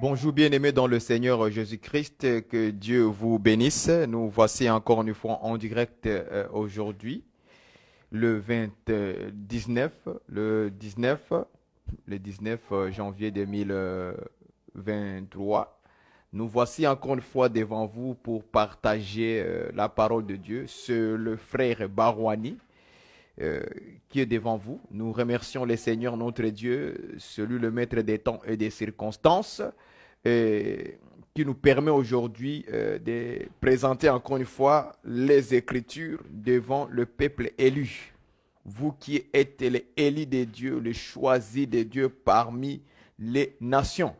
Bonjour bien-aimés dans le Seigneur Jésus-Christ, que Dieu vous bénisse. Nous voici encore une fois en direct euh, aujourd'hui, le 29, euh, le 19, le 19 euh, janvier 2023. Nous voici encore une fois devant vous pour partager la parole de Dieu. sur le frère Barouani euh, qui est devant vous. Nous remercions le Seigneur notre Dieu, celui le maître des temps et des circonstances, qui nous permet aujourd'hui euh, de présenter encore une fois les Écritures devant le peuple élu. Vous qui êtes les élus des dieux les choisis de Dieu parmi les nations.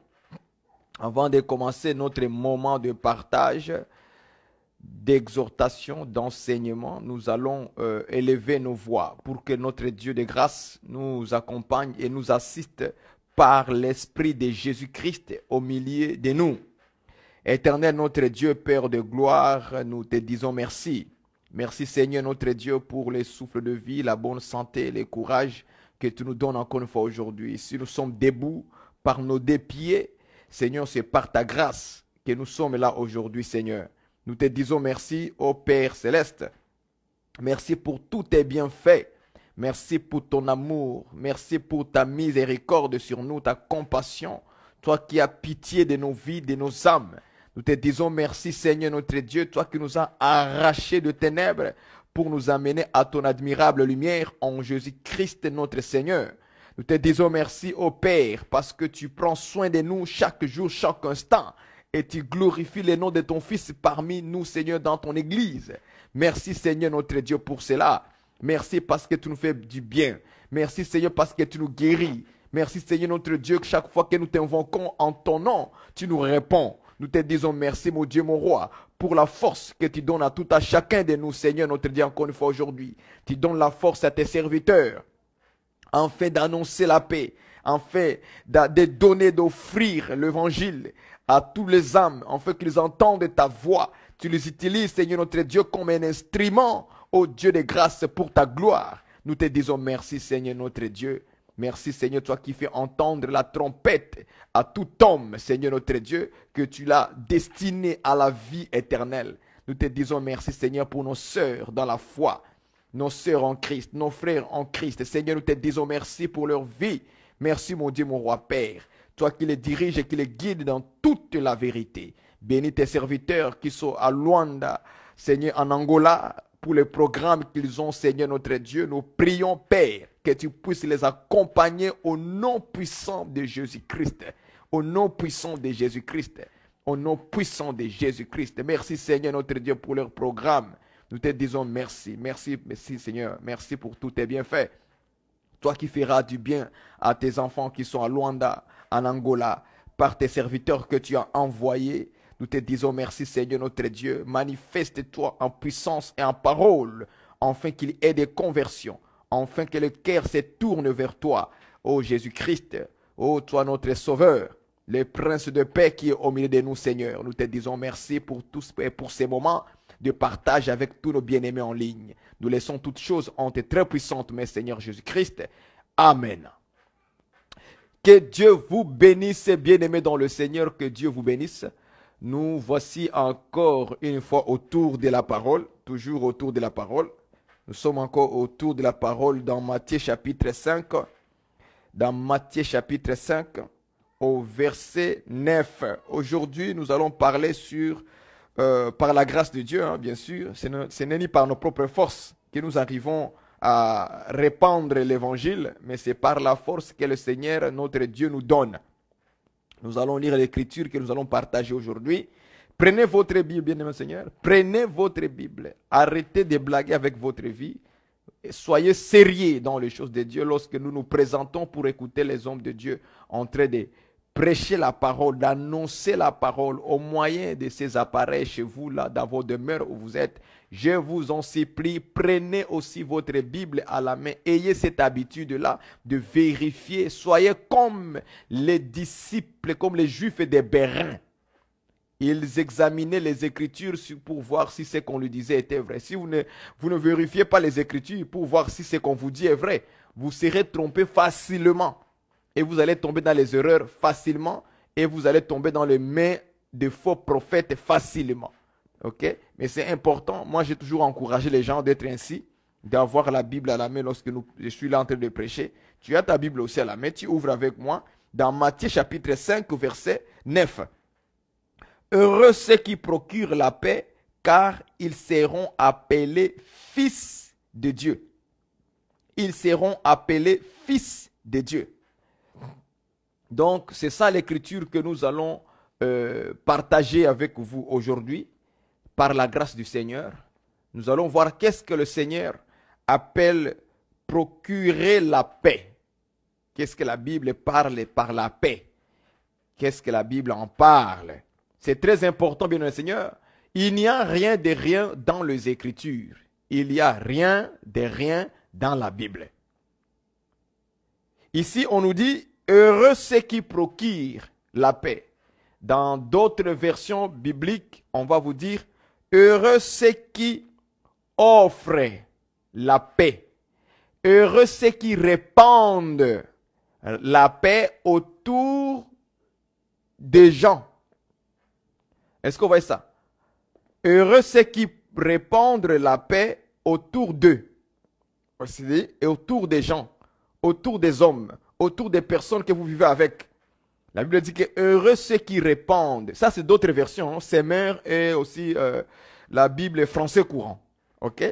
Avant de commencer notre moment de partage, d'exhortation, d'enseignement, nous allons euh, élever nos voix pour que notre Dieu de grâce nous accompagne et nous assiste par l'Esprit de Jésus-Christ au milieu de nous. Éternel notre Dieu, Père de gloire, nous te disons merci. Merci Seigneur notre Dieu pour les souffles de vie, la bonne santé, le courage que tu nous donnes encore une fois aujourd'hui. Si nous sommes debout par nos deux pieds, Seigneur, c'est par ta grâce que nous sommes là aujourd'hui, Seigneur. Nous te disons merci, ô Père céleste. Merci pour tous tes bienfaits. Merci pour ton amour. Merci pour ta miséricorde sur nous, ta compassion. Toi qui as pitié de nos vies, de nos âmes. Nous te disons merci Seigneur notre Dieu, toi qui nous as arrachés de ténèbres pour nous amener à ton admirable lumière en Jésus-Christ notre Seigneur. Nous te disons merci ô Père parce que tu prends soin de nous chaque jour, chaque instant et tu glorifies le nom de ton Fils parmi nous, Seigneur, dans ton Église. Merci, Seigneur, notre Dieu, pour cela. Merci parce que tu nous fais du bien. Merci, Seigneur, parce que tu nous guéris. Merci, Seigneur, notre Dieu, que chaque fois que nous t'invoquons en ton nom, tu nous réponds. Nous te disons merci, mon Dieu, mon roi, pour la force que tu donnes à tout à chacun de nous, Seigneur, notre Dieu, encore une fois aujourd'hui. Tu donnes la force à tes serviteurs, en fait d'annoncer la paix, en fait de donner, d'offrir l'évangile, à tous les âmes, en fait qu'ils entendent ta voix. Tu les utilises, Seigneur notre Dieu, comme un instrument, ô Dieu des grâces pour ta gloire. Nous te disons merci, Seigneur notre Dieu. Merci, Seigneur, toi qui fais entendre la trompette à tout homme, Seigneur notre Dieu, que tu l'as destiné à la vie éternelle. Nous te disons merci, Seigneur, pour nos sœurs dans la foi, nos sœurs en Christ, nos frères en Christ. Seigneur, nous te disons merci pour leur vie. Merci, mon Dieu, mon roi Père toi qui les dirige et qui les guides dans toute la vérité. Bénis tes serviteurs qui sont à Luanda, Seigneur, en Angola, pour les programmes qu'ils ont, Seigneur notre Dieu. Nous prions, Père, que tu puisses les accompagner au nom puissant de Jésus-Christ. Au nom puissant de Jésus-Christ. Au nom puissant de Jésus-Christ. Merci, Seigneur notre Dieu, pour leur programme. Nous te disons merci, merci, merci Seigneur, merci pour tous tes bienfaits. Toi qui feras du bien à tes enfants qui sont à Luanda, en Angola par tes serviteurs que tu as envoyés. Nous te disons merci Seigneur notre Dieu. Manifeste-toi en puissance et en parole, afin qu'il y ait des conversions, afin que le cœur se tourne vers toi. Ô Jésus-Christ, ô toi notre Sauveur, le Prince de paix qui est au milieu de nous Seigneur. Nous te disons merci pour tous et pour ces moments de partage avec tous nos bien-aimés en ligne. Nous laissons toutes choses en tes très puissantes, mais Seigneur Jésus-Christ. Amen. Que Dieu vous bénisse, bien-aimés dans le Seigneur, que Dieu vous bénisse. Nous voici encore une fois autour de la parole, toujours autour de la parole. Nous sommes encore autour de la parole dans Matthieu chapitre 5. Dans Matthieu chapitre 5, au verset 9. Aujourd'hui, nous allons parler sur, euh, par la grâce de Dieu, hein, bien sûr, ce n'est ni par nos propres forces que nous arrivons à répandre l'évangile, mais c'est par la force que le Seigneur, notre Dieu, nous donne. Nous allons lire l'écriture que nous allons partager aujourd'hui. Prenez votre Bible, bien-aimé Seigneur. Prenez votre Bible. Arrêtez de blaguer avec votre vie. soyez sérieux dans les choses de Dieu lorsque nous nous présentons pour écouter les hommes de Dieu en train de prêcher la parole, d'annoncer la parole au moyen de ces appareils chez vous, là, dans vos demeures où vous êtes je vous en supplie, prenez aussi votre Bible à la main. Ayez cette habitude-là de vérifier. Soyez comme les disciples, comme les juifs des Bérins. Ils examinaient les Écritures pour voir si ce qu'on lui disait était vrai. Si vous ne, vous ne vérifiez pas les Écritures pour voir si ce qu'on vous dit est vrai, vous serez trompé facilement. Et vous allez tomber dans les erreurs facilement. Et vous allez tomber dans les mains de faux prophètes facilement. OK mais c'est important. Moi, j'ai toujours encouragé les gens d'être ainsi, d'avoir la Bible à la main lorsque nous, je suis là en train de prêcher. Tu as ta Bible aussi à la main, tu ouvres avec moi dans Matthieu chapitre 5, verset 9. Heureux ceux qui procurent la paix, car ils seront appelés fils de Dieu. Ils seront appelés fils de Dieu. Donc, c'est ça l'écriture que nous allons euh, partager avec vous aujourd'hui par la grâce du Seigneur, nous allons voir qu'est-ce que le Seigneur appelle procurer la paix. Qu'est-ce que la Bible parle par la paix Qu'est-ce que la Bible en parle C'est très important, bien le Seigneur. Il n'y a rien de rien dans les Écritures. Il n'y a rien de rien dans la Bible. Ici, on nous dit, heureux ceux qui procurent la paix. Dans d'autres versions bibliques, on va vous dire, Heureux ceux qui offrent la paix. Heureux ceux qui répandent la paix autour des gens. Est-ce qu'on voit ça? Heureux ceux qui répandent la paix autour d'eux. Et autour des gens, autour des hommes, autour des personnes que vous vivez avec. La Bible dit que heureux ceux qui répondent. Ça, c'est d'autres versions. c'est hein. Semeur et aussi euh, la Bible français courant. OK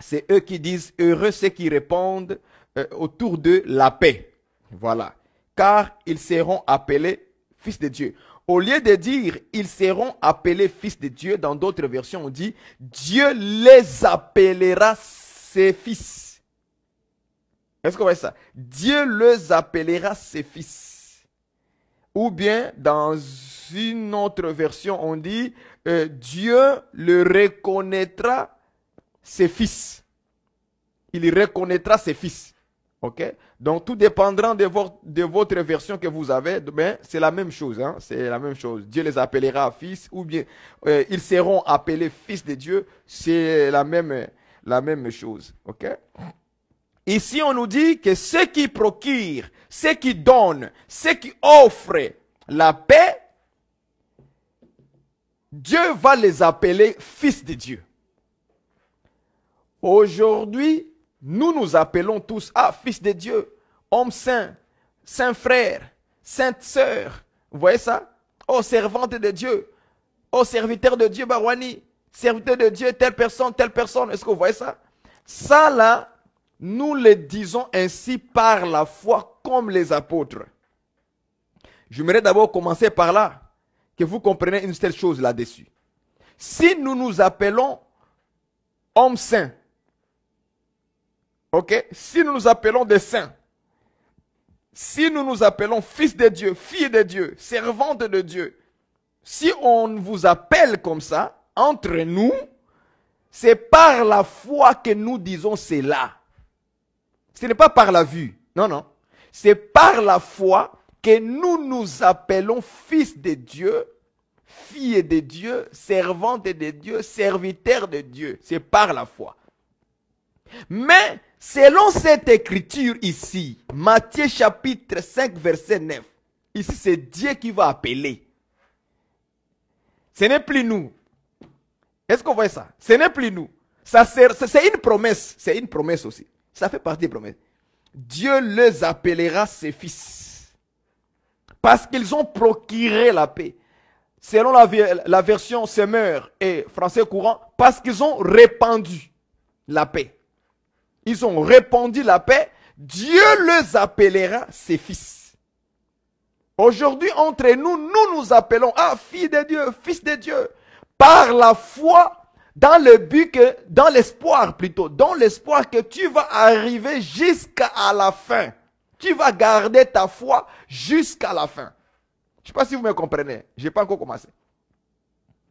C'est eux qui disent heureux ceux qui répondent euh, autour de la paix. Voilà. Car ils seront appelés fils de Dieu. Au lieu de dire ils seront appelés fils de Dieu, dans d'autres versions, on dit Dieu les appellera ses fils. Est-ce qu'on voit ça Dieu les appellera ses fils. Ou bien, dans une autre version, on dit, euh, Dieu le reconnaîtra ses fils. Il reconnaîtra ses fils. OK Donc, tout dépendra de votre, version que vous avez, mais c'est la même chose. Hein. C'est la même chose. Dieu les appellera fils, ou bien euh, ils seront appelés fils de Dieu. C'est la même, la même chose. OK Ici, on nous dit que ceux qui procurent, ceux qui donnent, ceux qui offrent la paix, Dieu va les appeler fils de Dieu. Aujourd'hui, nous nous appelons tous à ah, fils de Dieu, homme saint, saint frère, sainte sœur. Vous voyez ça Ô oh, servante de Dieu, ô oh, serviteur de Dieu, Barwani, serviteur de Dieu, telle personne, telle personne. Est-ce que vous voyez ça Ça là, nous le disons ainsi par la foi comme les apôtres. J'aimerais d'abord commencer par là, que vous compreniez une telle chose là-dessus. Si nous nous appelons hommes saints, ok, si nous nous appelons des saints, si nous nous appelons fils de Dieu, fille de Dieu, servantes de Dieu, si on vous appelle comme ça, entre nous, c'est par la foi que nous disons cela. Ce n'est pas par la vue. Non, non. C'est par la foi que nous nous appelons fils de Dieu, filles de Dieu, servantes de Dieu, serviteurs de Dieu. C'est par la foi. Mais selon cette écriture ici, Matthieu chapitre 5 verset 9, ici c'est Dieu qui va appeler. Ce n'est plus nous. Est-ce qu'on voit ça Ce n'est plus nous. Ça c'est une promesse. C'est une promesse aussi. Ça fait partie des promesses. Dieu les appellera ses fils. Parce qu'ils ont procuré la paix. Selon la, version Semeur et français courant, parce qu'ils ont répandu la paix. Ils ont répandu la paix. Dieu les appellera ses fils. Aujourd'hui, entre nous, nous nous appelons, ah, fille de Dieu, fils de Dieu, par la foi dans le but que, dans l'espoir plutôt, dans l'espoir que tu vas arriver jusqu'à la fin. Tu vas garder ta foi jusqu'à la fin. Je ne sais pas si vous me comprenez. Je n'ai pas encore commencé.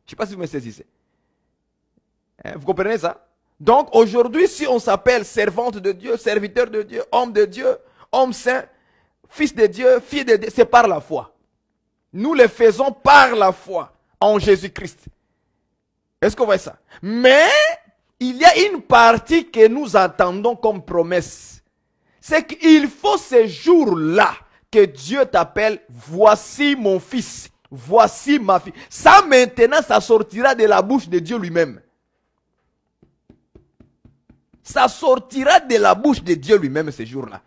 Je ne sais pas si vous me saisissez. Hein, vous comprenez ça Donc aujourd'hui, si on s'appelle servante de Dieu, serviteur de Dieu, homme de Dieu, homme saint, fils de Dieu, fille de Dieu, c'est par la foi. Nous le faisons par la foi en Jésus-Christ. Est-ce qu'on voit ça Mais il y a une partie que nous attendons comme promesse. C'est qu'il faut ce jour-là que Dieu t'appelle, voici mon fils, voici ma fille. Ça maintenant, ça sortira de la bouche de Dieu lui-même. Ça sortira de la bouche de Dieu lui-même ce jour-là.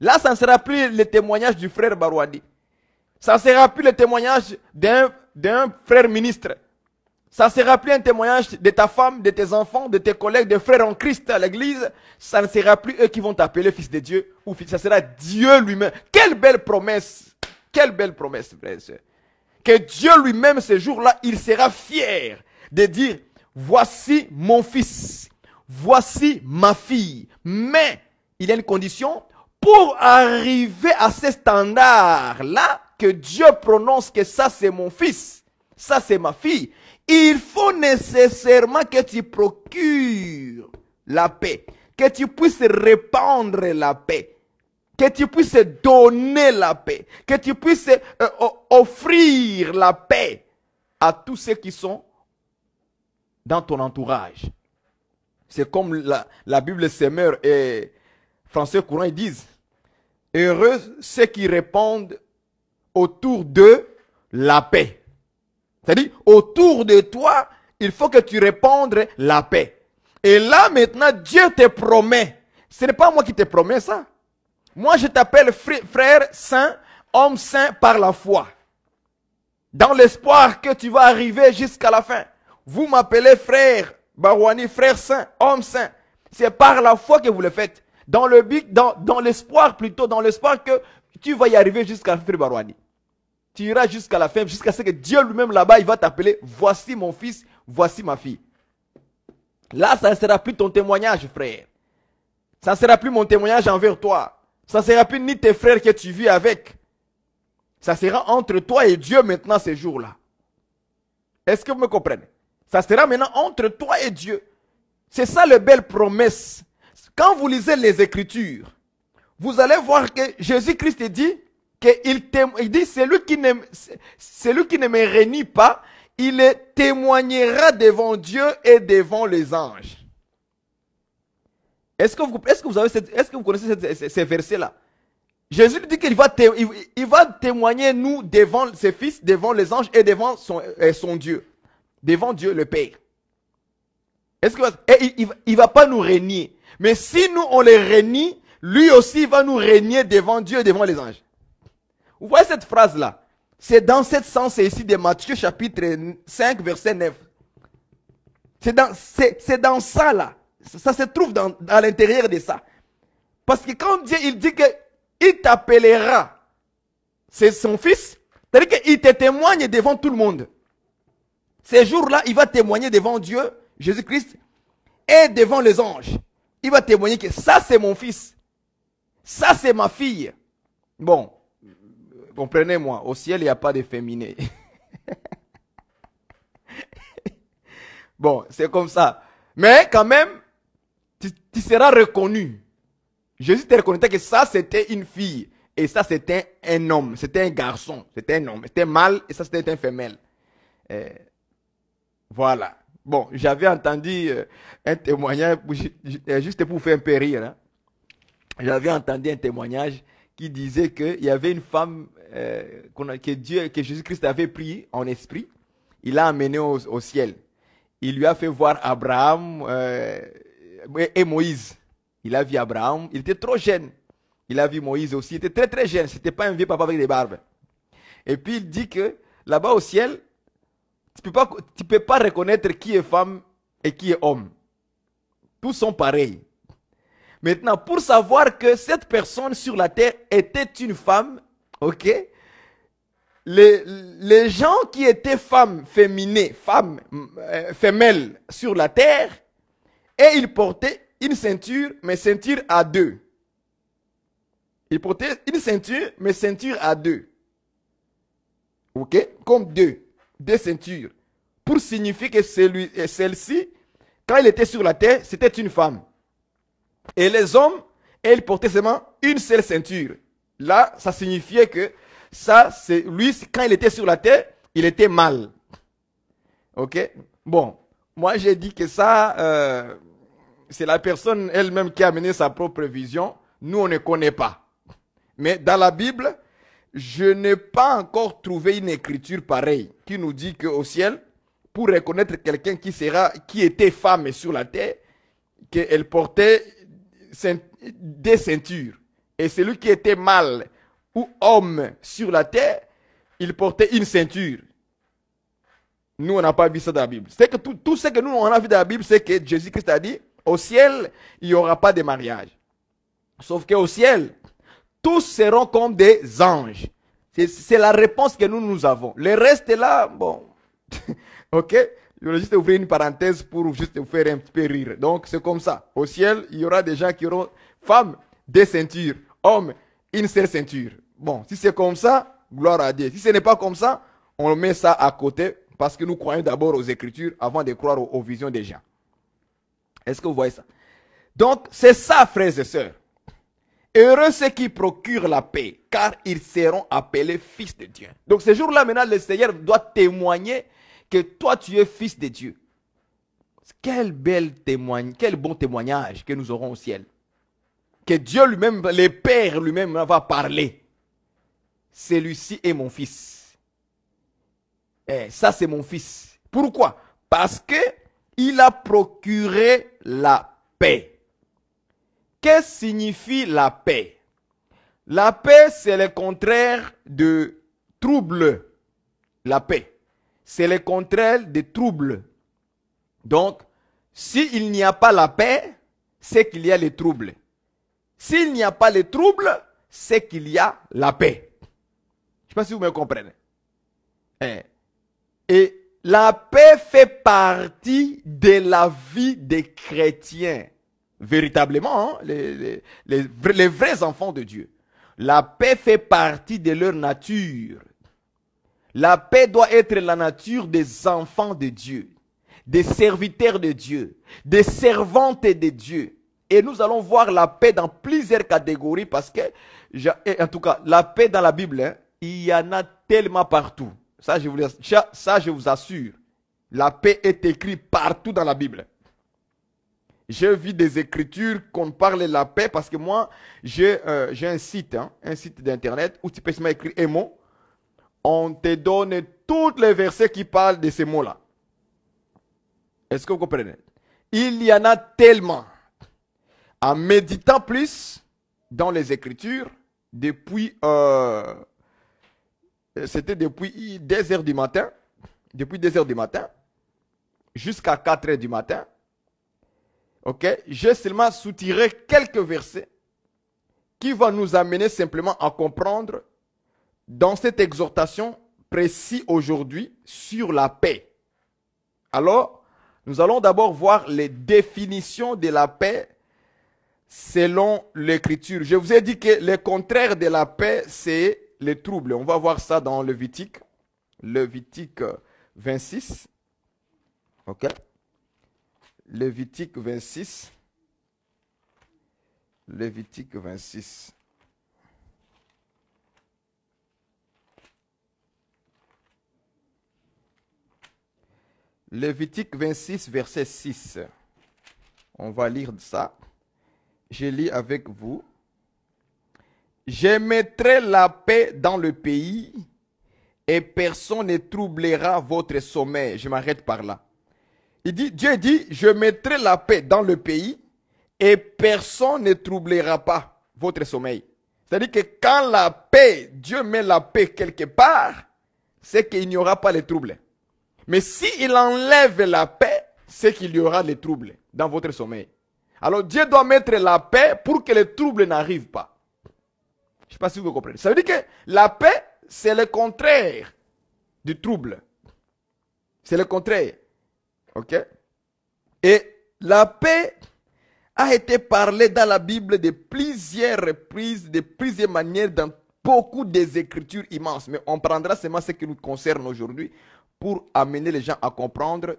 Là, ça ne sera plus le témoignage du frère Barouadi. Ça ne sera plus le témoignage d'un frère ministre. Ça sera plus un témoignage de ta femme, de tes enfants, de tes collègues, de frères en Christ à l'église. Ça ne sera plus eux qui vont t'appeler fils de Dieu ou fils. Ça sera Dieu lui-même. Quelle belle promesse. Quelle belle promesse, Que Dieu lui-même, ce jour-là, il sera fier de dire, voici mon fils, voici ma fille. Mais il y a une condition pour arriver à ce standard là que Dieu prononce que ça c'est mon fils, ça c'est ma fille. Il faut nécessairement que tu procures la paix, que tu puisses répandre la paix, que tu puisses donner la paix, que tu puisses euh, offrir la paix à tous ceux qui sont dans ton entourage. C'est comme la, Bible se et Français courant, ils disent Heureux ceux qui répandent autour de la paix. C'est-à-dire, autour de toi, il faut que tu répandes la paix. Et là, maintenant, Dieu te promet. Ce n'est pas moi qui te promets ça. Moi, je t'appelle frère saint, homme saint par la foi. Dans l'espoir que tu vas arriver jusqu'à la fin. Vous m'appelez frère, Barouani, frère saint, homme saint. C'est par la foi que vous le faites. Dans le but, dans, dans l'espoir plutôt, dans l'espoir que tu vas y arriver jusqu'à frère Barouani tu iras jusqu'à la fin, jusqu'à ce que Dieu lui-même là-bas, il va t'appeler, voici mon fils, voici ma fille. Là, ça ne sera plus ton témoignage, frère. Ça ne sera plus mon témoignage envers toi. Ça ne sera plus ni tes frères que tu vis avec. Ça sera entre toi et Dieu maintenant ces jours-là. Est-ce que vous me comprenez Ça sera maintenant entre toi et Dieu. C'est ça les belle promesse. Quand vous lisez les Écritures, vous allez voir que Jésus-Christ dit, il dit celui qui, ne, qui ne me réunit pas, il témoignera devant Dieu et devant les anges. Est-ce que vous, que que vous connaissez ces, versets-là Jésus dit qu'il va, témoigner nous devant ses fils, devant les anges et devant son, Dieu, devant Dieu le Père. il, ne va pas nous régner Mais si nous on les réunit, lui aussi va nous régner devant Dieu et devant les anges. Vous voyez cette phrase-là C'est dans cette sens ici de Matthieu chapitre 5, verset 9. C'est dans, dans ça, là. Ça se trouve à l'intérieur de ça. Parce que quand Dieu, il dit que il t'appellera, c'est son fils, c'est-à-dire qu'il te témoigne devant tout le monde. Ces jours-là, il va témoigner devant Dieu, Jésus-Christ, et devant les anges. Il va témoigner que ça, c'est mon fils. Ça, c'est ma fille. Bon, Comprenez-moi, au ciel, il n'y a pas de féminin. bon, c'est comme ça. Mais quand même, tu, seras reconnu. Jésus te reconnaît que ça, c'était une fille. Et ça, c'était un homme. C'était un garçon. C'était un homme. C'était mâle et ça, c'était un femelle. Eh, voilà. Bon, j'avais entendu euh, un témoignage, eh, juste pour faire un peu rire. Hein. J'avais entendu un témoignage qui disait qu'il y avait une femme euh, que Dieu, que Jésus-Christ avait pris en esprit, il l'a amené au, ciel. Il lui a fait voir Abraham euh, et Moïse. Il a vu Abraham, il était trop jeune. Il a vu Moïse aussi, il était très très jeune, c'était pas un vieux papa avec des barbes. Et puis il dit que là-bas au ciel, tu peux pas, tu peux pas reconnaître qui est femme et qui est homme. Tous sont pareils. Maintenant, pour savoir que cette personne sur la terre était une femme Ok les, gens qui étaient femmes féminées, femmes euh, femelles sur la terre, et ils portaient une ceinture, mais ceinture à deux. Ils portaient une ceinture, mais ceinture à deux. Ok Comme deux. Deux ceintures. Pour signifier que euh, celle-ci, quand elle était sur la terre, c'était une femme. Et les hommes, ils portaient seulement une seule ceinture là, ça signifiait que ça, c'est lui, quand il était sur la terre, il était mal. Ok Bon, moi j'ai dit que ça, euh, c'est la personne elle-même qui a mené sa propre vision. Nous, on ne connaît pas. Mais dans la Bible, je n'ai pas encore trouvé une écriture pareille qui nous dit qu'au ciel, pour reconnaître quelqu'un qui sera, qui était femme sur la terre, qu'elle portait des ceintures. Et celui qui était mâle ou homme sur la terre, il portait une ceinture. Nous, on n'a pas vu ça dans la Bible. C'est que tout, ce que nous, on a vu dans la Bible, c'est que Jésus-Christ a dit, au ciel, il n'y aura pas de mariage. Sauf qu'au ciel, tous seront comme des anges. C'est la réponse que nous, nous avons. Le reste est là, bon. ok Je voulais juste ouvrir une parenthèse pour juste vous faire un petit peu rire. Donc, c'est comme ça. Au ciel, il y aura des gens qui auront, femmes, des ceintures homme, une seule ceinture. Bon, si c'est comme ça, gloire à Dieu. Si ce n'est pas comme ça, on met ça à côté parce que nous croyons d'abord aux Écritures avant de croire aux, visions des gens. Est-ce que vous voyez ça Donc, c'est ça, frères et sœurs. Heureux ceux qui procurent la paix, car ils seront appelés fils de Dieu. Donc, ce jour-là, maintenant, le Seigneur doit témoigner que toi, tu es fils de Dieu. Quel, bel témoignage, quel bon témoignage que nous aurons au ciel que Dieu lui-même, le Père lui-même va parler. Celui-ci est mon fils. Eh, ça, c'est mon fils. Pourquoi Parce que il a procuré la paix. Qu'est-ce que signifie la paix La paix, c'est le contraire de trouble. La paix, c'est le contraire de trouble. Donc, s'il n'y a pas la paix, c'est qu'il y a les troubles. S'il n'y a pas les troubles, c'est qu'il y a la paix. Je ne sais pas si vous me comprenez. Hein. Et la paix fait partie de la vie des chrétiens. Véritablement, hein, les, les, les vrais enfants de Dieu. La paix fait partie de leur nature. La paix doit être la nature des enfants de Dieu, des serviteurs de Dieu, des servantes de Dieu. Et nous allons voir la paix dans plusieurs catégories parce que, en tout cas, la paix dans la Bible, hein, il y en a tellement partout. Ça je, vous, assure. La paix est écrite partout dans la Bible. J'ai vu des écritures qu'on parle de la paix parce que moi, j'ai euh, un site, hein, un site d'internet où tu peux seulement écrire un mot. On te donne tous les versets qui parlent de ces mots-là. Est-ce que vous comprenez Il y en a tellement en méditant plus dans les Écritures depuis, euh, c'était depuis 10 heures du matin, depuis 2 heures du matin jusqu'à 4 h du matin. Ok, j'ai seulement soutiré quelques versets qui vont nous amener simplement à comprendre dans cette exhortation précise aujourd'hui sur la paix. Alors, nous allons d'abord voir les définitions de la paix selon l'écriture. Je vous ai dit que le contraire de la paix, c'est le trouble. On va voir ça dans Levitique. Levitique 26. Euh, OK Levitique 26. Levitique 26. Levitique 26, verset 6. On va lire ça je lis avec vous. Je mettrai la paix dans le pays et personne ne troublera votre sommeil. Je m'arrête par là. Il dit, Dieu dit, je mettrai la paix dans le pays et personne ne troublera pas votre sommeil. C'est-à-dire que quand la paix, Dieu met la paix quelque part, c'est qu'il n'y aura pas les troubles. Mais s'il enlève la paix, c'est qu'il y aura les troubles dans votre sommeil. Alors Dieu doit mettre la paix pour que les troubles n'arrivent pas. Je ne sais pas si vous comprenez. Ça veut dire que la paix, c'est le contraire du trouble. C'est le contraire. OK Et la paix a été parlée dans la Bible de plusieurs reprises, de plusieurs manières, dans beaucoup des écritures immenses. Mais on prendra seulement ce qui nous concerne aujourd'hui pour amener les gens à comprendre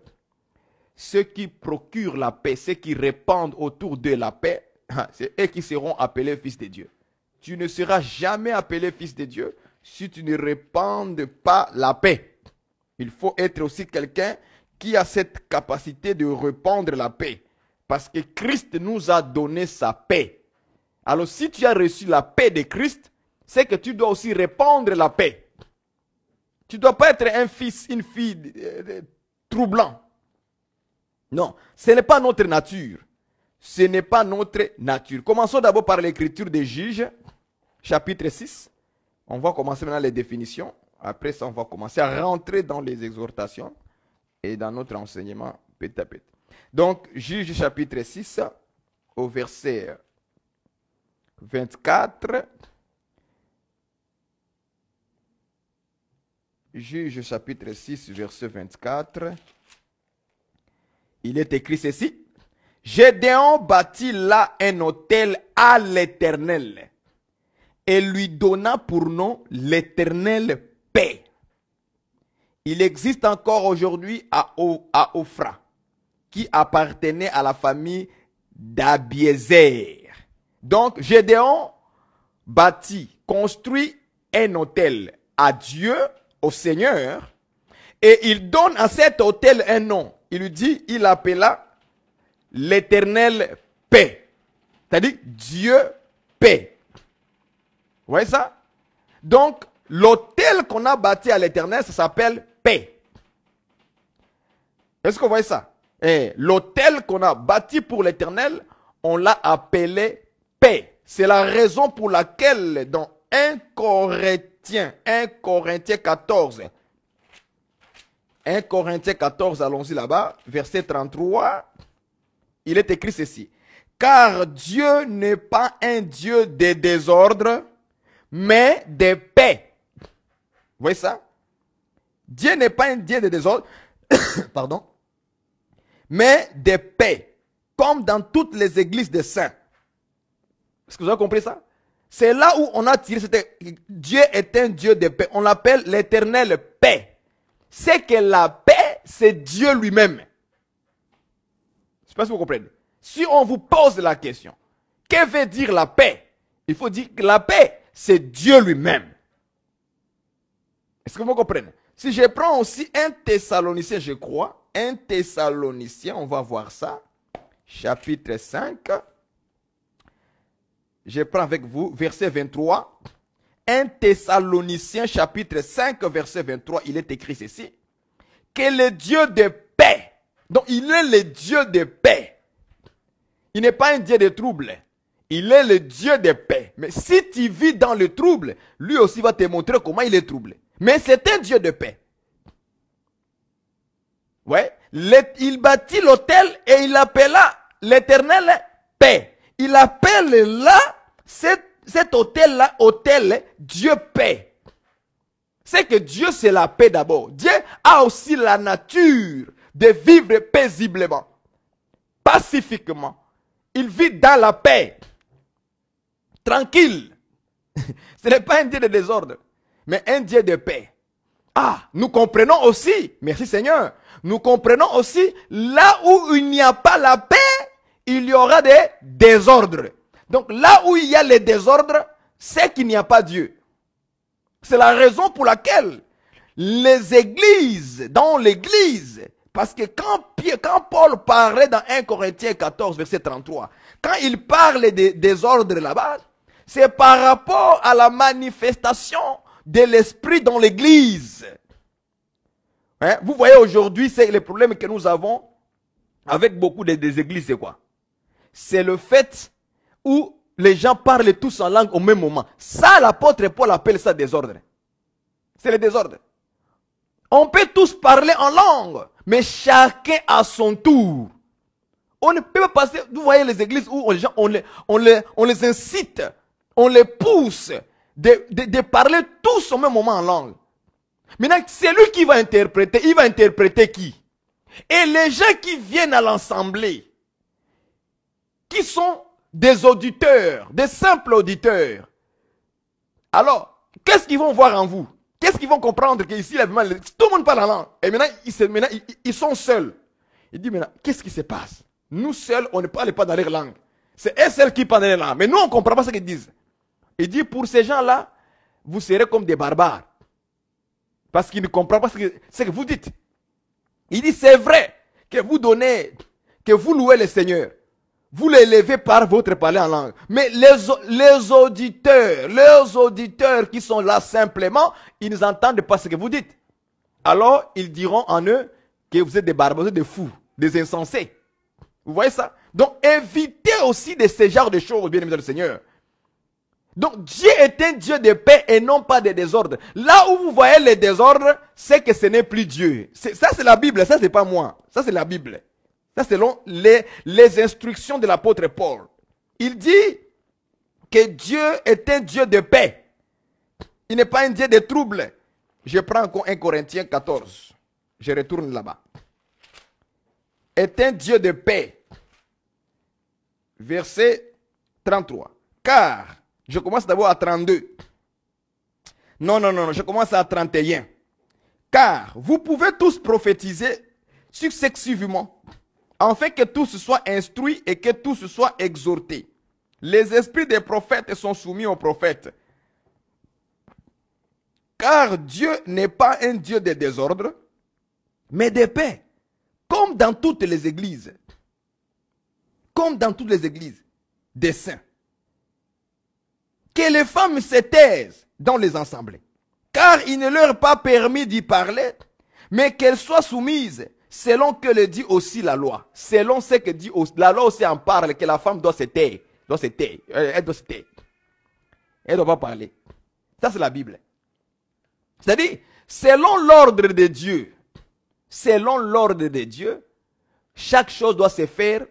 ceux qui procurent la paix, ceux qui répandent autour de la paix, hein, c'est eux qui seront appelés fils de Dieu. Tu ne seras jamais appelé fils de Dieu si tu ne répandes pas la paix. Il faut être aussi quelqu'un qui a cette capacité de répandre la paix. Parce que Christ nous a donné sa paix. Alors si tu as reçu la paix de Christ, c'est que tu dois aussi répandre la paix. Tu ne dois pas être un fils, une fille euh, euh, troublant. Non, ce n'est pas notre nature. Ce n'est pas notre nature. Commençons d'abord par l'écriture des juges, chapitre 6. On va commencer maintenant les définitions. Après ça, on va commencer à rentrer dans les exhortations et dans notre enseignement petit à petit. Donc, juge chapitre 6, au verset 24. Juge chapitre 6, verset 24 il est écrit ceci. Gédéon bâtit là un hôtel à l'éternel et lui donna pour nom l'éternel paix. Il existe encore aujourd'hui à, Ophra, qui appartenait à la famille d'Abiezer. Donc Gédéon bâtit, construit un hôtel à Dieu, au Seigneur, et il donne à cet hôtel un nom il lui dit, il appela l'éternel paix. C'est-à-dire Dieu paix. Vous voyez ça Donc, l'autel qu'on a bâti à l'éternel, ça s'appelle paix. Est-ce que vous voyez ça eh, L'autel qu'on a bâti pour l'éternel, on l'a appelé paix. C'est la raison pour laquelle dans 1 1 Corinthiens 14, 1 Corinthiens 14, allons-y là-bas, verset 33, il est écrit ceci. Car Dieu n'est pas un Dieu de désordre mais de paix. Vous voyez ça Dieu n'est pas un Dieu de désordre pardon, mais de paix, comme dans toutes les églises des saints. Est-ce que vous avez compris ça C'est là où on a tiré, c'était Dieu est un Dieu de paix. On l'appelle l'éternel paix c'est que la paix, c'est Dieu lui-même. Je ne sais pas si vous comprenez. Si on vous pose la question, que veut dire la paix Il faut dire que la paix, c'est Dieu lui-même. Est-ce que vous comprenez Si je prends aussi un Thessalonicien, je crois, un Thessalonicien, on va voir ça, chapitre 5. Je prends avec vous verset 23. 1 Thessaloniciens chapitre 5 verset 23, il est écrit ceci. Que le Dieu de paix, donc il est le Dieu de paix. Il n'est pas un Dieu de trouble. Il est le Dieu de paix. Mais si tu vis dans le trouble, lui aussi va te montrer comment il est troublé. Mais c'est un Dieu de paix. Ouais. il bâtit l'autel et il appela l'éternel paix. Il appelle là cette cet hôtel-là, hôtel, Dieu paie. C'est que Dieu, c'est la paix d'abord. Dieu a aussi la nature de vivre paisiblement, pacifiquement. Il vit dans la paix, tranquille. Ce n'est pas un Dieu de désordre, mais un Dieu de paix. Ah, nous comprenons aussi, merci Seigneur, nous comprenons aussi, là où il n'y a pas la paix, il y aura des désordres. Donc là où il y a les désordres, c'est qu'il n'y a pas Dieu. C'est la raison pour laquelle les églises, dans l'église, parce que quand, quand, Paul parlait dans 1 Corinthiens 14, verset 33, quand il parle des désordres là-bas, c'est par rapport à la manifestation de l'esprit dans l'église. Hein? Vous voyez aujourd'hui, c'est le problème que nous avons avec beaucoup des églises, c'est quoi? C'est le fait où les gens parlent tous en langue au même moment. Ça, l'apôtre Paul appelle ça désordre. C'est le désordre. On peut tous parler en langue, mais chacun à son tour. On ne peut pas passer, vous voyez les églises où les gens, on les, on on les incite, on les pousse de, parler tous au même moment en langue. Maintenant, c'est lui qui va interpréter. Il va interpréter qui Et les gens qui viennent à l'assemblée, qui sont des auditeurs, des simples auditeurs. Alors, qu'est-ce qu'ils vont voir en vous Qu'est-ce qu'ils vont comprendre qu'ici, tout le monde parle la langue. Et maintenant, ils, sont seuls. Il dit maintenant, qu'est-ce qui se passe Nous seuls, on ne parle pas dans leur langue. C'est eux seuls qui parlent dans langue. Mais nous, on ne comprend pas ce qu'ils disent. Il dit, pour ces gens-là, vous serez comme des barbares. Parce qu'ils ne comprennent pas que, ce que vous dites. Il dit, c'est vrai que vous donnez, que vous louez le Seigneur vous l'élevez par votre parler en langue. Mais les, les auditeurs, les auditeurs qui sont là simplement, ils n'entendent pas ce que vous dites. Alors, ils diront en eux que vous êtes des barbares, des fous, des insensés. Vous voyez ça Donc, évitez aussi de ce genre de choses, bien aimé le Seigneur. Donc, Dieu est un Dieu de paix et non pas de désordre. Là où vous voyez les désordres, c'est que ce n'est plus Dieu. Ça, c'est la Bible. Ça, c'est pas moi. Ça, c'est la Bible. Ça, selon les, les instructions de l'apôtre Paul. Il dit que Dieu est un Dieu de paix. Il n'est pas un Dieu de troubles. Je prends encore 1 Corinthiens 14. Je retourne là-bas. Est un Dieu de paix. Verset 33. Car, je commence d'abord à 32. Non, non, non, je commence à 31. Car vous pouvez tous prophétiser successivement en fait que se soit instruit et que tout se soit exhorté. Les esprits des prophètes sont soumis aux prophètes. Car Dieu n'est pas un Dieu de désordre, mais de paix, comme dans toutes les églises. Comme dans toutes les églises des saints. Que les femmes se taisent dans les assemblées, car il ne leur pas permis d'y parler, mais qu'elles soient soumises Selon que le dit aussi la loi, selon ce que dit aussi, la loi aussi en parle que la femme doit se taire, doit se euh, elle doit se taire. Elle ne doit pas parler. Ça, c'est la Bible. C'est-à-dire, selon l'ordre de Dieu, selon l'ordre de Dieu, chaque chose doit se faire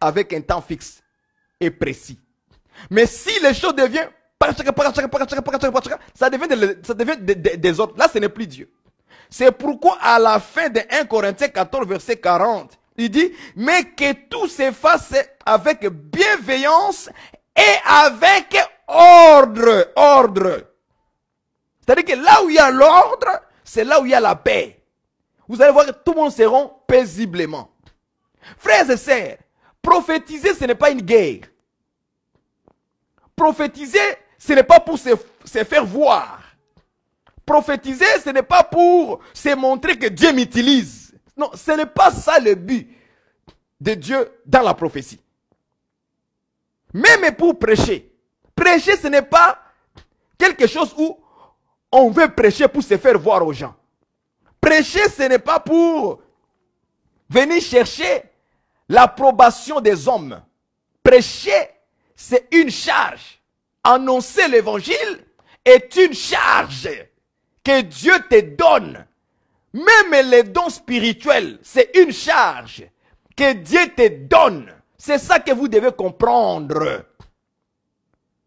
avec un temps fixe et précis. Mais si les choses deviennent, ça devient des, des autres. Là, ce n'est plus Dieu. C'est pourquoi à la fin de 1 Corinthiens 14, verset 40, il dit, mais que tout s'efface avec bienveillance et avec ordre, ordre. C'est-à-dire que là où il y a l'ordre, c'est là où il y a la paix. Vous allez voir que tout le monde rend paisiblement. Frères et sœurs, prophétiser, ce n'est pas une guerre. Prophétiser, ce n'est pas pour se faire voir. Prophétiser, ce n'est pas pour se montrer que Dieu m'utilise. Non, ce n'est pas ça le but de Dieu dans la prophétie. Même pour prêcher. Prêcher, ce n'est pas quelque chose où on veut prêcher pour se faire voir aux gens. Prêcher, ce n'est pas pour venir chercher l'approbation des hommes. Prêcher, c'est une charge. Annoncer l'évangile est une charge que Dieu te donne, même les dons spirituels, c'est une charge que Dieu te donne. C'est ça que vous devez comprendre.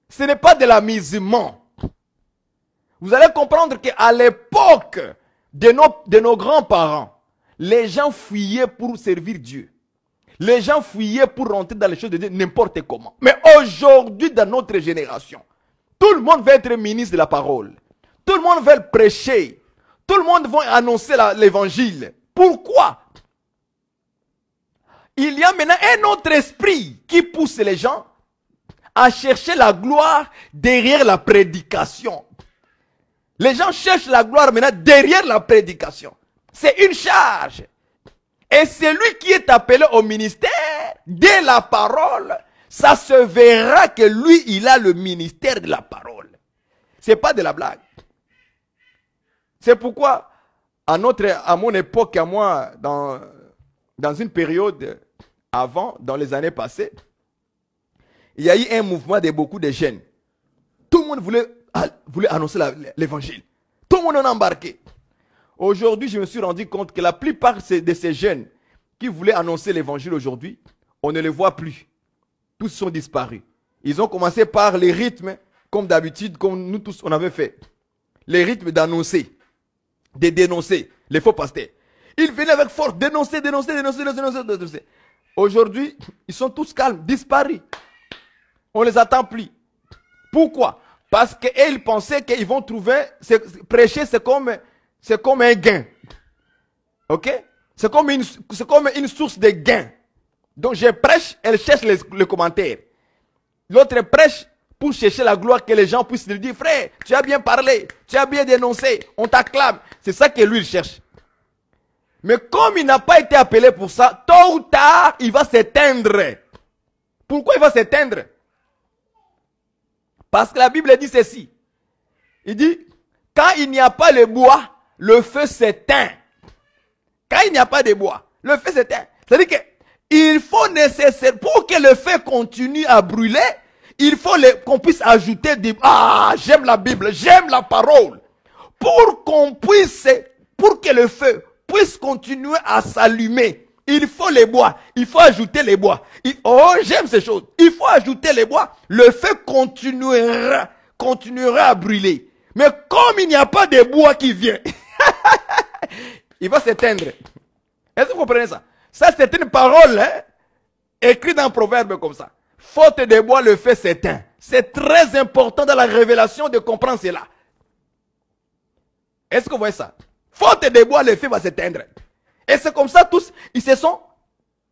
Ce n'est pas de l'amusement. Vous allez comprendre qu'à l'époque de nos, grands-parents, les gens fuyaient pour servir Dieu. Les gens fuyaient pour rentrer dans les choses de Dieu n'importe comment. Mais aujourd'hui, dans notre génération, tout le monde veut être ministre de la parole. Tout le monde veut prêcher. Tout le monde veut annoncer l'évangile. Pourquoi Il y a maintenant un autre esprit qui pousse les gens à chercher la gloire derrière la prédication. Les gens cherchent la gloire maintenant derrière la prédication. C'est une charge. Et celui qui est appelé au ministère, de la parole, ça se verra que lui, il a le ministère de la parole. C'est pas de la blague. C'est pourquoi, à, notre, à mon époque, à moi, dans, dans une période avant, dans les années passées, il y a eu un mouvement de beaucoup de jeunes. Tout le monde voulait, voulait annoncer l'évangile. Tout le monde en a embarqué. Aujourd'hui, je me suis rendu compte que la plupart de ces jeunes qui voulaient annoncer l'évangile aujourd'hui, on ne les voit plus. Tous sont disparus. Ils ont commencé par les rythmes, comme d'habitude, comme nous tous on avait fait. Les rythmes d'annoncer de dénoncer les faux pasteurs. Ils venaient avec force dénoncer, dénoncer, dénoncer, dénoncer, dénoncer. Aujourd'hui, ils sont tous calmes, disparus. On les attend plus. Pourquoi Parce qu'ils pensaient qu'ils vont trouver, prêcher, c'est comme, c'est comme un gain. Ok C'est comme une, c'est comme une source de gain. Donc je prêche, elle cherche les commentaires. L'autre prêche, pour chercher la gloire que les gens puissent lui dire, frère, tu as bien parlé, tu as bien dénoncé, on t'acclame. C'est ça que lui, il cherche. Mais comme il n'a pas été appelé pour ça, tôt ou tard, il va s'éteindre. Pourquoi il va s'éteindre Parce que la Bible dit ceci. Il dit, quand il n'y a pas de bois, le feu s'éteint. Quand il n'y a pas de bois, le feu s'éteint. C'est-à-dire que il faut nécessaire, pour que le feu continue à brûler, il faut qu'on puisse ajouter des Ah, j'aime la Bible, j'aime la parole. Pour qu'on puisse, pour que le feu puisse continuer à s'allumer, il faut les bois. Il faut ajouter les bois. oh, j'aime ces choses. Il faut ajouter les bois. Le feu continuera, continuera à brûler. Mais comme il n'y a pas de bois qui vient, il va s'éteindre. Est-ce que vous comprenez ça? Ça, c'est une parole, hein, écrite dans un proverbe comme ça faute de bois le feu s'éteint. C'est très important dans la révélation de comprendre cela. Est-ce que vous voyez ça Faute de bois, le feu va s'éteindre. Et c'est comme ça, tous, ils se sont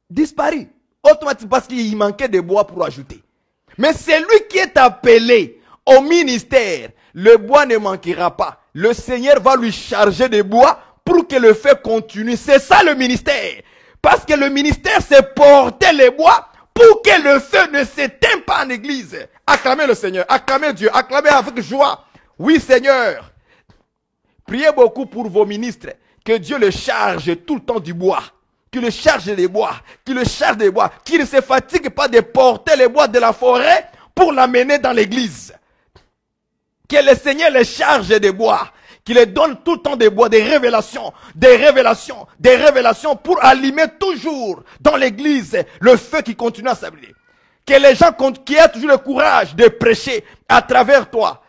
disparus. Automatiquement, parce qu'il manquait de bois pour ajouter. Mais celui qui est appelé au ministère, le bois ne manquera pas. Le Seigneur va lui charger de bois pour que le feu continue. C'est ça le ministère. Parce que le ministère, c'est porter les bois pour que le feu ne s'éteigne pas en église. Acclamez le Seigneur, acclamez Dieu, acclamez avec joie. Oui Seigneur, priez beaucoup pour vos ministres, que Dieu le charge tout le temps du bois. Qu'il le charge des bois, qu'il le charge des bois, qu'il ne se fatigue pas de porter les bois de la forêt pour l'amener dans l'église. Que le Seigneur les charge des bois, qui les donne tout le temps des bois, des révélations, des révélations, des révélations pour allumer toujours dans l'église le feu qui continue à s'abîmer. Que les gens qui ont toujours le courage de prêcher à travers toi.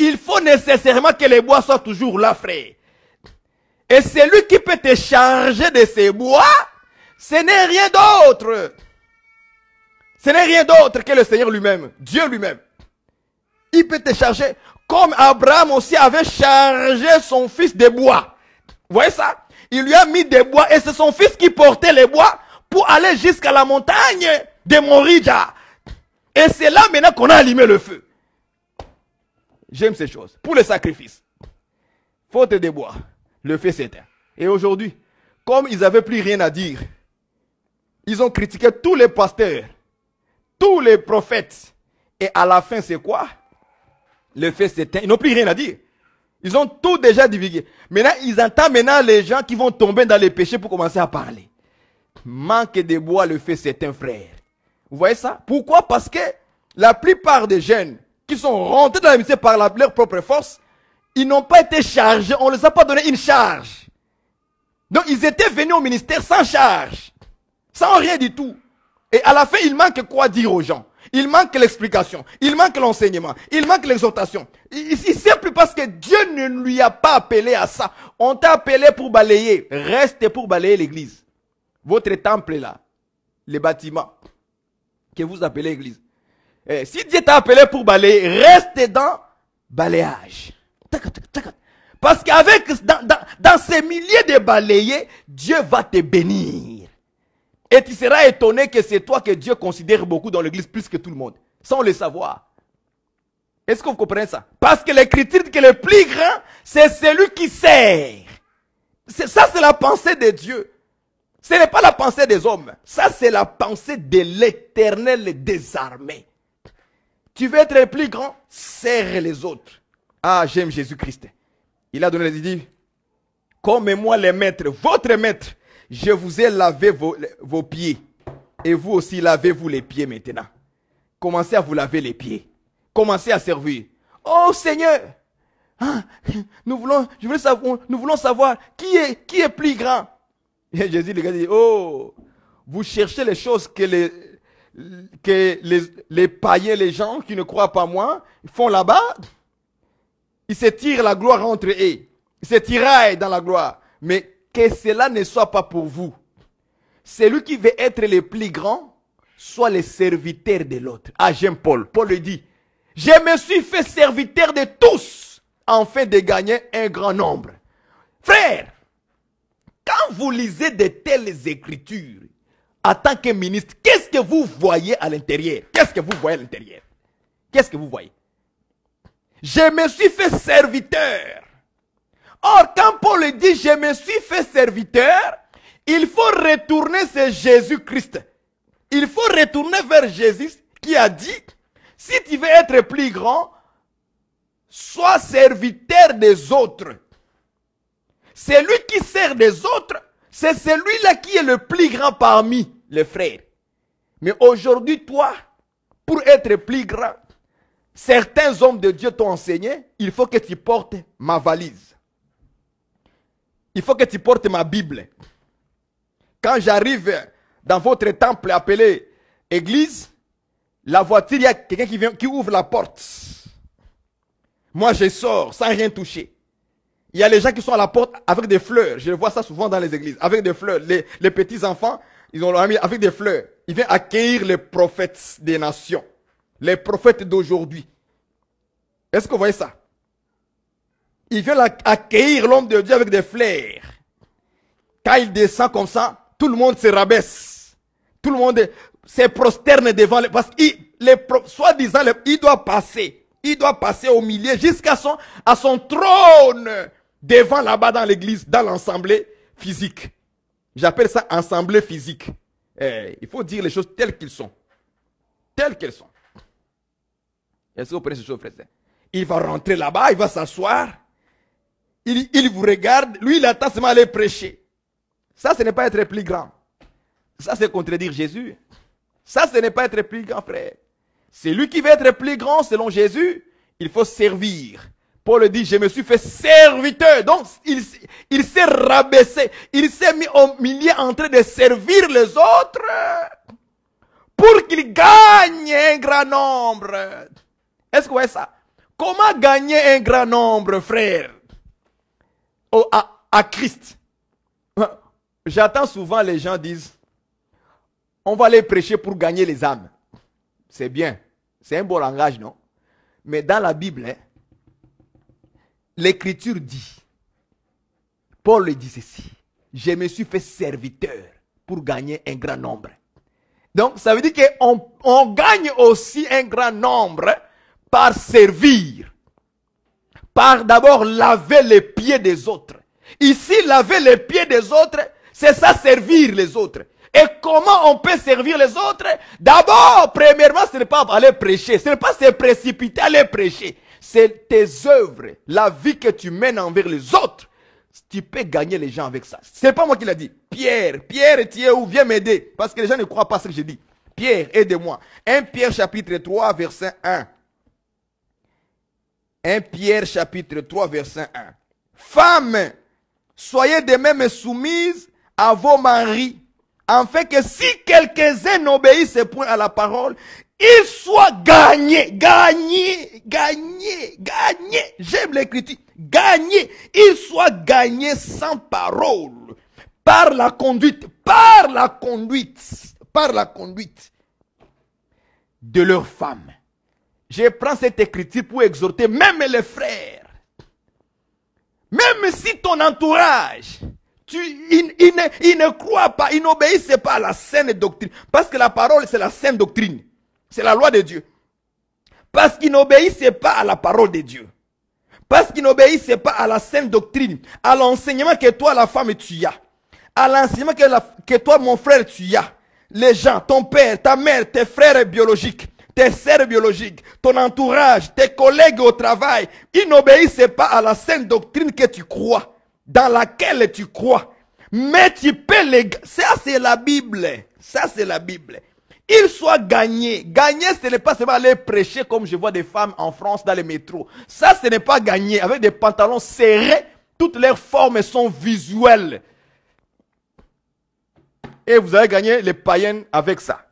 Il faut nécessairement que les bois soient toujours là, frais. Et celui qui peut te charger de ces bois, ce n'est rien d'autre. Ce n'est rien d'autre que le Seigneur lui-même, Dieu lui-même. Il peut te charger comme Abraham aussi avait chargé son fils des bois. Vous voyez ça Il lui a mis des bois et c'est son fils qui portait les bois pour aller jusqu'à la montagne de Morija. Et c'est là maintenant qu'on a allumé le feu. J'aime ces choses. Pour le sacrifice. Faute des bois, le feu s'éteint. Et aujourd'hui, comme ils n'avaient plus rien à dire, ils ont critiqué tous les pasteurs, tous les prophètes. Et à la fin, c'est quoi le fait s'éteint. Ils n'ont plus rien à dire. Ils ont tout déjà divulgué. Maintenant, ils entendent maintenant les gens qui vont tomber dans les péchés pour commencer à parler. Manque de bois, le fait s'éteint, frère. Vous voyez ça Pourquoi Parce que la plupart des jeunes qui sont rentrés dans le ministère par leur propre force, ils n'ont pas été chargés, on ne les a pas donné une charge. Donc ils étaient venus au ministère sans charge, sans rien du tout. Et à la fin, il manque quoi dire aux gens il manque l'explication, il manque l'enseignement, il manque l'exhortation. Ici, ne plus parce que Dieu ne lui a pas appelé à ça. On t'a appelé pour balayer. Reste pour balayer l'église. Votre temple est là, les bâtiments que vous appelez église. Eh, si Dieu t'a appelé pour balayer, reste dans balayage. Parce qu'avec, dans ces milliers de balayés, Dieu va te bénir. Et tu seras étonné que c'est toi que Dieu considère beaucoup dans l'église plus que tout le monde, sans le savoir. Est-ce que vous comprenez ça Parce que l'écriture dit que le plus grand, c'est celui qui sert. Ça, c'est la pensée de Dieu. Ce n'est pas la pensée des hommes. Ça, c'est la pensée de l'éternel des armées. Tu veux être le plus grand Serre les autres. Ah, j'aime Jésus-Christ. Il a donné, les dit, comme moi les maîtres, votre maître, je vous ai lavé vos, pieds. Et vous aussi, lavez-vous les pieds maintenant. Commencez à vous laver les pieds. Commencez à servir. Oh Seigneur, hein? nous voulons, je veux savoir, nous voulons savoir qui est, qui est plus grand. Et Jésus dit, oh, vous cherchez les choses que les, que les, païens, les gens qui ne croient pas moi, font là-bas. Ils se tirent la gloire entre eux. Ils se tiraillent dans la gloire. Mais que cela ne soit pas pour vous. Celui qui veut être le plus grand, soit le serviteur de l'autre. Ah, j'aime Paul. Paul le dit, je me suis fait serviteur de tous, afin de gagner un grand nombre. Frère, quand vous lisez de telles écritures, en tant que ministre, qu'est-ce que vous voyez à l'intérieur Qu'est-ce que vous voyez à l'intérieur Qu'est-ce que vous voyez Je me suis fait serviteur Or, quand Paul dit, je me suis fait serviteur, il faut retourner vers Jésus-Christ. Il faut retourner vers Jésus qui a dit, si tu veux être plus grand, sois serviteur des autres. Celui qui sert des autres, c'est celui-là qui est le plus grand parmi les frères. Mais aujourd'hui, toi, pour être plus grand, certains hommes de Dieu t'ont enseigné, il faut que tu portes ma valise. Il faut que tu portes ma Bible. Quand j'arrive dans votre temple appelé église, la voiture, il y a quelqu'un qui, vient, qui ouvre la porte. Moi, je sors sans rien toucher. Il y a les gens qui sont à la porte avec des fleurs. Je vois ça souvent dans les églises. Avec des fleurs. Les, petits enfants, ils ont leur avec des fleurs. Ils viennent accueillir les prophètes des nations. Les prophètes d'aujourd'hui. Est-ce que vous voyez ça? ils veulent accueillir l'homme de Dieu avec des flairs. Quand il descend comme ça, tout le monde se rabaisse. Tout le monde se prosterne devant lui. parce qu'il, disant il doit passer. Il doit passer au milieu jusqu'à son, à son trône devant là-bas dans l'église, dans l'assemblée physique. J'appelle ça assemblée physique. Eh, il faut dire les choses telles qu'elles sont. Telles qu'elles sont. Est-ce que vous prenez ce choses, frère? Il va rentrer là-bas, il va s'asseoir il, vous regarde, lui il attend seulement les prêcher. Ça, ce n'est pas être plus grand. Ça, c'est contredire Jésus. Ça, ce n'est pas être plus grand, frère. C'est lui qui veut être plus grand selon Jésus. Il faut servir. Paul dit, je me suis fait serviteur. Donc, il, il s'est rabaissé. Il s'est mis au milieu en train de servir les autres pour qu'il gagne un grand nombre. Est-ce que vous voyez ça? Comment gagner un grand nombre, frère? Oh, à, Christ. J'attends souvent les gens disent, on va aller prêcher pour gagner les âmes. C'est bien. C'est un bon langage, non Mais dans la Bible, hein, l'Écriture dit, Paul le dit ceci, je me suis fait serviteur pour gagner un grand nombre. Donc, ça veut dire qu'on on gagne aussi un grand nombre par servir par d'abord laver les pieds des autres. Ici, laver les pieds des autres, c'est ça servir les autres. Et comment on peut servir les autres D'abord, premièrement, ce n'est pas aller prêcher, ce n'est pas se précipiter à aller prêcher. C'est tes œuvres, la vie que tu mènes envers les autres. Tu peux gagner les gens avec ça. Ce n'est pas moi qui l'ai dit. Pierre, Pierre, tu es où Viens m'aider. Parce que les gens ne croient pas ce que j'ai dit. Pierre, aide-moi. 1 Pierre chapitre 3, verset 1. 1 Pierre chapitre 3 verset 1. Femmes, soyez de même soumises à vos maris, afin que si quelques-uns n'obéissent point à la parole, ils soient gagnés, gagnés, gagnés, gagnés. J'aime l'écriture. Gagnés. Ils soient gagnés sans parole. Par la conduite, par la conduite, par la conduite de leurs femmes je prends cette écriture pour exhorter même les frères. Même si ton entourage, tu, il, ne, croit pas, il n'obéissent pas à la saine doctrine. Parce que la parole, c'est la saine doctrine. C'est la loi de Dieu. Parce qu'ils c'est pas à la parole de Dieu. Parce qu'ils c'est pas à la saine doctrine, à l'enseignement que toi, la femme, tu as. À l'enseignement que, que toi, mon frère, tu as. Les gens, ton père, ta mère, tes frères biologiques tes sœurs biologiques, ton entourage, tes collègues au travail, ils n'obéissent pas à la sainte doctrine que tu crois, dans laquelle tu crois. Mais tu peux les... Ça, c'est la Bible. Ça, c'est la Bible. Ils soient gagnés. Gagner, ce n'est pas seulement aller prêcher comme je vois des femmes en France dans les métros. Ça, ce n'est pas gagner. Avec des pantalons serrés, toutes leurs formes sont visuelles. Et vous allez gagner les païennes avec ça.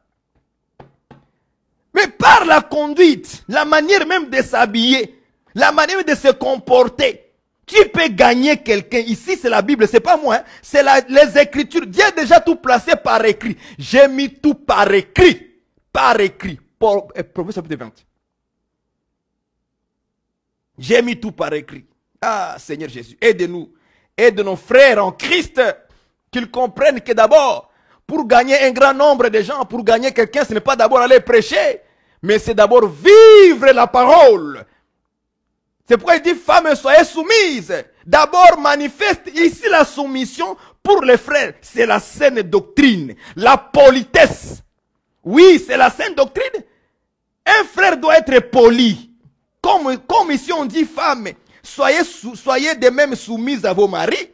Mais par la conduite, la manière même de s'habiller, la manière de se comporter, tu peux gagner quelqu'un. Ici, c'est la Bible, c'est pas moi. Hein. C'est les Écritures. Dieu a déjà tout placé par écrit. J'ai mis tout par écrit. Par écrit. Pour, eh, chapitre 20. J'ai mis tout par écrit. Ah, Seigneur Jésus, aide-nous. Aide nos frères en Christ qu'ils comprennent que d'abord, pour gagner un grand nombre de gens, pour gagner quelqu'un, ce n'est pas d'abord aller prêcher mais c'est d'abord vivre la parole. C'est pourquoi il dit, femme, soyez soumise. D'abord manifeste ici la soumission pour les frères. C'est la saine doctrine, la politesse. Oui, c'est la saine doctrine. Un frère doit être poli. Comme, comme ici on dit, femme, soyez, soyez de même soumise à vos maris.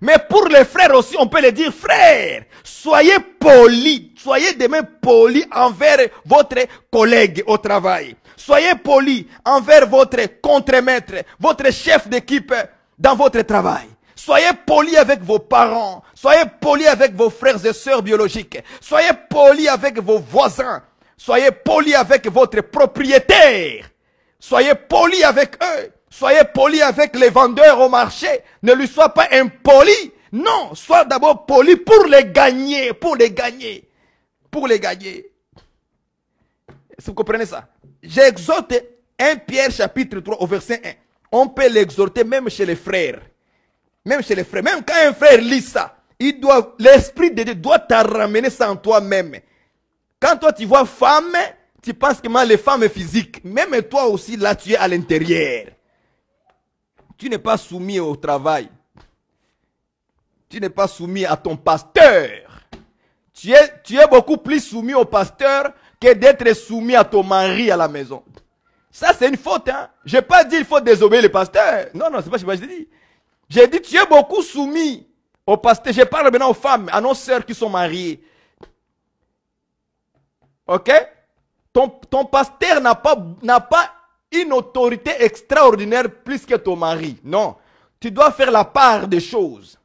Mais pour les frères aussi, on peut les dire, frères, soyez polis, soyez demain même polis envers votre collègue au travail. Soyez polis envers votre contremaître, votre chef d'équipe dans votre travail. Soyez polis avec vos parents, soyez polis avec vos frères et sœurs biologiques, soyez polis avec vos voisins, soyez polis avec votre propriétaire, soyez polis avec eux, Soyez poli avec les vendeurs au marché. Ne lui sois pas impoli. Non, sois d'abord poli pour les gagner, pour les gagner, pour les gagner. Si vous comprenez ça, j'exhorte 1 Pierre chapitre 3 au verset 1. On peut l'exhorter même chez les frères. Même chez les frères. Même quand un frère lit ça, l'esprit de Dieu doit te ramener ça en toi-même. Quand toi tu vois femme, tu penses que les femmes physiques, même toi aussi là tu es à l'intérieur. Tu n'es pas soumis au travail. Tu n'es pas soumis à ton pasteur. Tu es, tu es beaucoup plus soumis au pasteur que d'être soumis à ton mari à la maison. Ça, c'est une faute. Hein. Je n'ai pas dit il faut désobéir le pasteur. Non, non, c'est pas ce que je dis. J'ai dit tu es beaucoup soumis au pasteur. Je parle maintenant aux femmes, à nos sœurs qui sont mariées. Ok ton, pasteur n'a pas, n'a pas une autorité extraordinaire plus que ton mari. Non, tu dois faire la part des choses.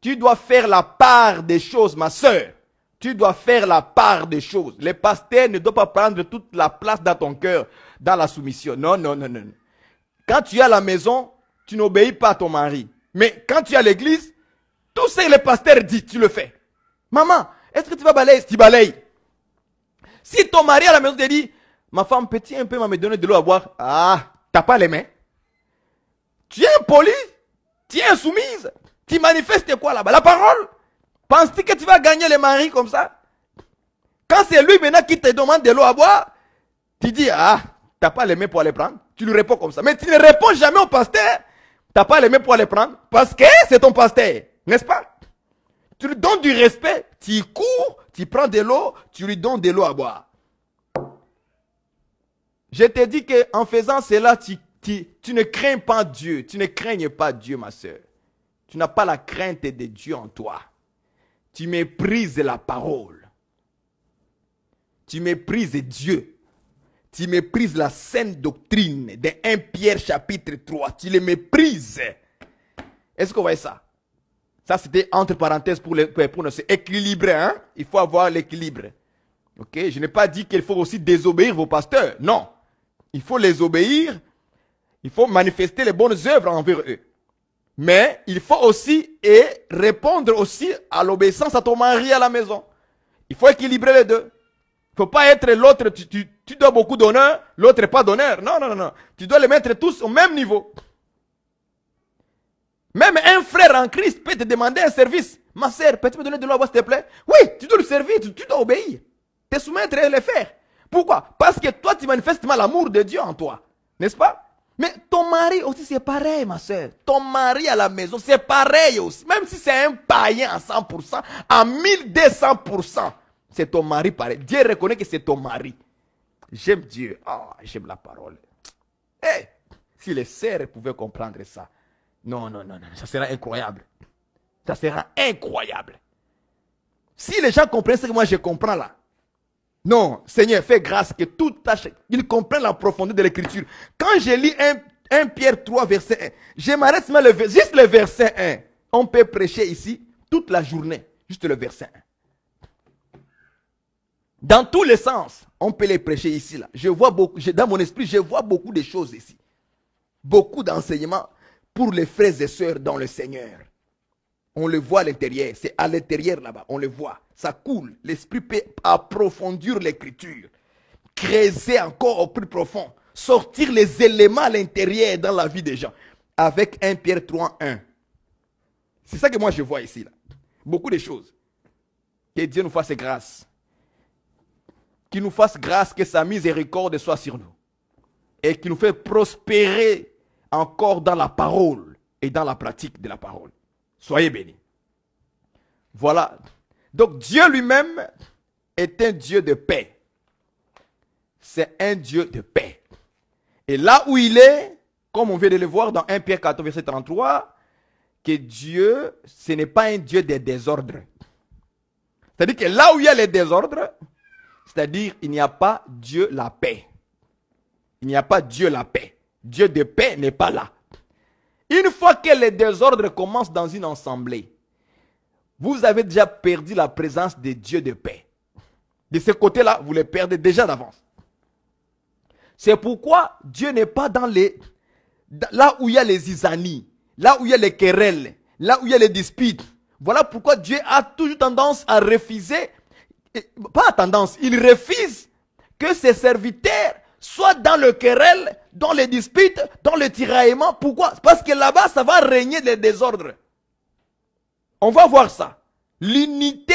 Tu dois faire la part des choses, ma soeur. Tu dois faire la part des choses. Les pasteurs ne doivent pas prendre toute la place dans ton cœur, dans la soumission. Non, non, non, non. Quand tu es à la maison, tu n'obéis pas à ton mari. Mais quand tu es à l'église, tout ce que le pasteur dit, tu le fais. Maman, est-ce que tu vas balayer Tu balayes. Si ton mari à la maison te dit, Ma femme petit un peu m'a donné de l'eau à boire. Ah, t'as pas les mains. Tu es impoli. Tu es insoumise. Tu manifestes quoi là-bas La parole. Penses-tu que tu vas gagner les maris comme ça Quand c'est lui maintenant qui te demande de l'eau à boire, tu dis, ah, t'as pas les mains pour aller prendre. Tu lui réponds comme ça. Mais tu ne réponds jamais au pasteur. T'as pas les mains pour aller prendre. Parce que c'est ton pasteur. N'est-ce pas Tu lui donnes du respect. Tu cours, tu prends de l'eau, tu lui donnes de l'eau à boire. Je te dis qu'en faisant cela, tu, tu, ne crains pas Dieu. Tu ne craignes pas Dieu, ma soeur. Tu n'as pas la crainte de Dieu en toi. Tu méprises la parole. Tu méprises Dieu. Tu méprises la saine doctrine de 1 Pierre chapitre 3. Tu les méprises. Est-ce que vous voyez ça? Ça, c'était entre parenthèses pour, les, pour nous. équilibrer. Hein? Il faut avoir l'équilibre. Ok? Je n'ai pas dit qu'il faut aussi désobéir vos pasteurs. Non il faut les obéir, il faut manifester les bonnes œuvres envers eux. Mais il faut aussi et répondre aussi à l'obéissance à ton mari à la maison. Il faut équilibrer les deux. Il ne faut pas être l'autre, tu, dois beaucoup d'honneur, l'autre pas d'honneur. Non, non, non, Tu dois les mettre tous au même niveau. Même un frère en Christ peut te demander un service. Ma sœur, peux-tu me donner de l'eau s'il te plaît Oui, tu dois le servir, tu, tu dois obéir. Te soumettre et le faire. Pourquoi Parce que toi, tu manifestes mal l'amour de Dieu en toi. N'est-ce pas Mais ton mari aussi, c'est pareil, ma soeur. Ton mari à la maison, c'est pareil aussi. Même si c'est un païen à 100%, à 1200%, c'est ton mari pareil. Dieu reconnaît que c'est ton mari. J'aime Dieu. Oh, j'aime la parole. Eh, si les sœurs pouvaient comprendre ça. Non, non, non, non, ça sera incroyable. Ça sera incroyable. Si les gens comprennent ce que moi je comprends là, non, Seigneur, fais grâce que tout tâche, qu'il comprenne la profondeur de l'écriture. Quand je lis 1, Pierre 3, verset 1, je m'arrête juste le verset 1. On peut prêcher ici toute la journée, juste le verset 1. Dans tous les sens, on peut les prêcher ici. Là. Je vois beaucoup, dans mon esprit, je vois beaucoup de choses ici. Beaucoup d'enseignements pour les frères et sœurs dans le Seigneur. On le voit à l'intérieur, c'est à l'intérieur là-bas, on le voit ça coule. L'esprit peut approfondir l'écriture, creuser encore au plus profond, sortir les éléments à l'intérieur dans la vie des gens. Avec 1 Pierre 3, 1. C'est ça que moi je vois ici. Là. Beaucoup de choses. Que Dieu nous fasse grâce. Qu'il nous fasse grâce que sa miséricorde soit sur nous. Et qu'il nous fait prospérer encore dans la parole et dans la pratique de la parole. Soyez bénis. Voilà donc Dieu lui-même est un Dieu de paix. C'est un Dieu de paix. Et là où il est, comme on vient de le voir dans 1 Pierre 4, verset 33, que Dieu, ce n'est pas un Dieu des désordres. C'est-à-dire que là où il y a les désordres, c'est-à-dire il n'y a pas Dieu la paix. Il n'y a pas Dieu la paix. Dieu de paix n'est pas là. Une fois que les désordres commencent dans une assemblée, vous avez déjà perdu la présence des dieux de paix. De ce côté-là, vous les perdez déjà d'avance. C'est pourquoi Dieu n'est pas dans les... Là où il y a les isanies, là où il y a les querelles, là où il y a les disputes. Voilà pourquoi Dieu a toujours tendance à refuser, pas tendance, il refuse que ses serviteurs soient dans le querelle, dans les disputes, dans le tiraillement. Pourquoi Parce que là-bas, ça va régner des désordres. On va voir ça. L'unité,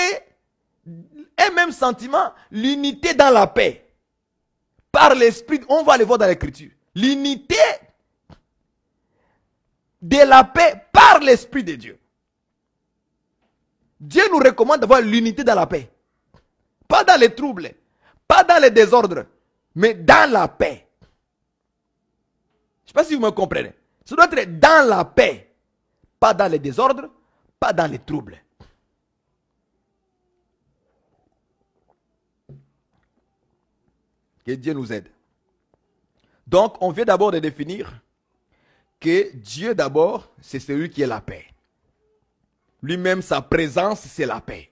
un même sentiment, l'unité dans la paix. Par l'esprit, on va le voir dans l'écriture. L'unité de la paix par l'esprit de Dieu. Dieu nous recommande d'avoir l'unité dans la paix. Pas dans les troubles, pas dans les désordres, mais dans la paix. Je ne sais pas si vous me comprenez. Ça doit être dans la paix, pas dans les désordres, pas dans les troubles. Que Dieu nous aide. Donc, on vient d'abord de définir que Dieu d'abord, c'est celui qui est la paix. Lui-même, sa présence, c'est la paix.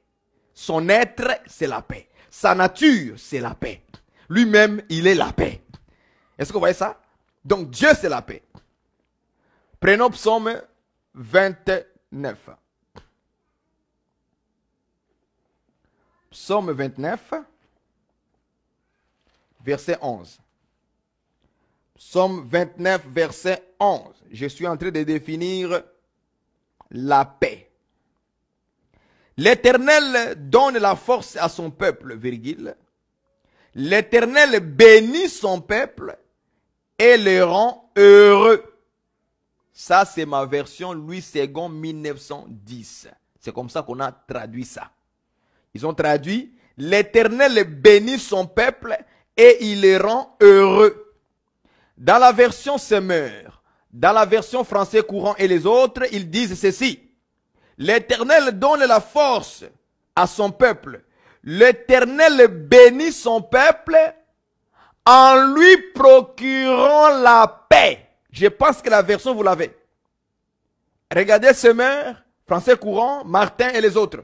Son être, c'est la paix. Sa nature, c'est la paix. Lui-même, il est la paix. Est-ce que vous voyez ça Donc Dieu, c'est la paix. Prenons psaume 29. Psaume 29, verset 11. Psaume 29, verset 11. Je suis en train de définir la paix. L'Éternel donne la force à son peuple, virgule. L'Éternel bénit son peuple et le rend heureux. Ça, c'est ma version Louis II 1910. C'est comme ça qu'on a traduit ça. Ils ont traduit, l'Éternel bénit son peuple et il les rend heureux. Dans la version Semeur, dans la version français courant et les autres, ils disent ceci. L'Éternel donne la force à son peuple. L'Éternel bénit son peuple en lui procurant la paix. Je pense que la version, vous l'avez. Regardez Semeur, français courant, Martin et les autres.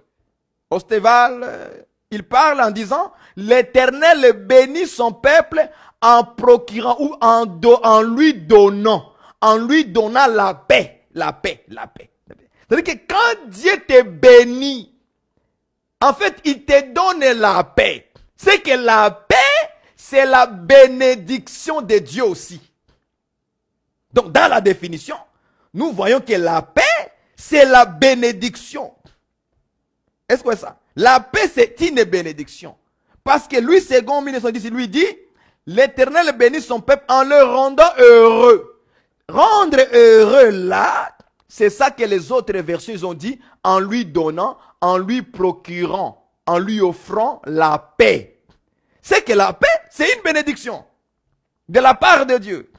Osteval, euh, il parle en disant, l'Éternel bénit son peuple en procurant ou en, lui donnant, en lui donnant la paix, la paix, la paix. C'est-à-dire que quand Dieu te bénit, en fait, il te donne la paix. C'est que la paix, c'est la bénédiction de Dieu aussi. Donc, dans la définition, nous voyons que la paix, c'est la bénédiction. Est-ce que ça La paix, c'est une bénédiction. Parce que lui, second 1910, il lui dit, l'Éternel bénit son peuple en le rendant heureux. Rendre heureux là, c'est ça que les autres versets ont dit, en lui donnant, en lui procurant, en lui offrant la paix. C'est que la paix, c'est une bénédiction de la part de Dieu.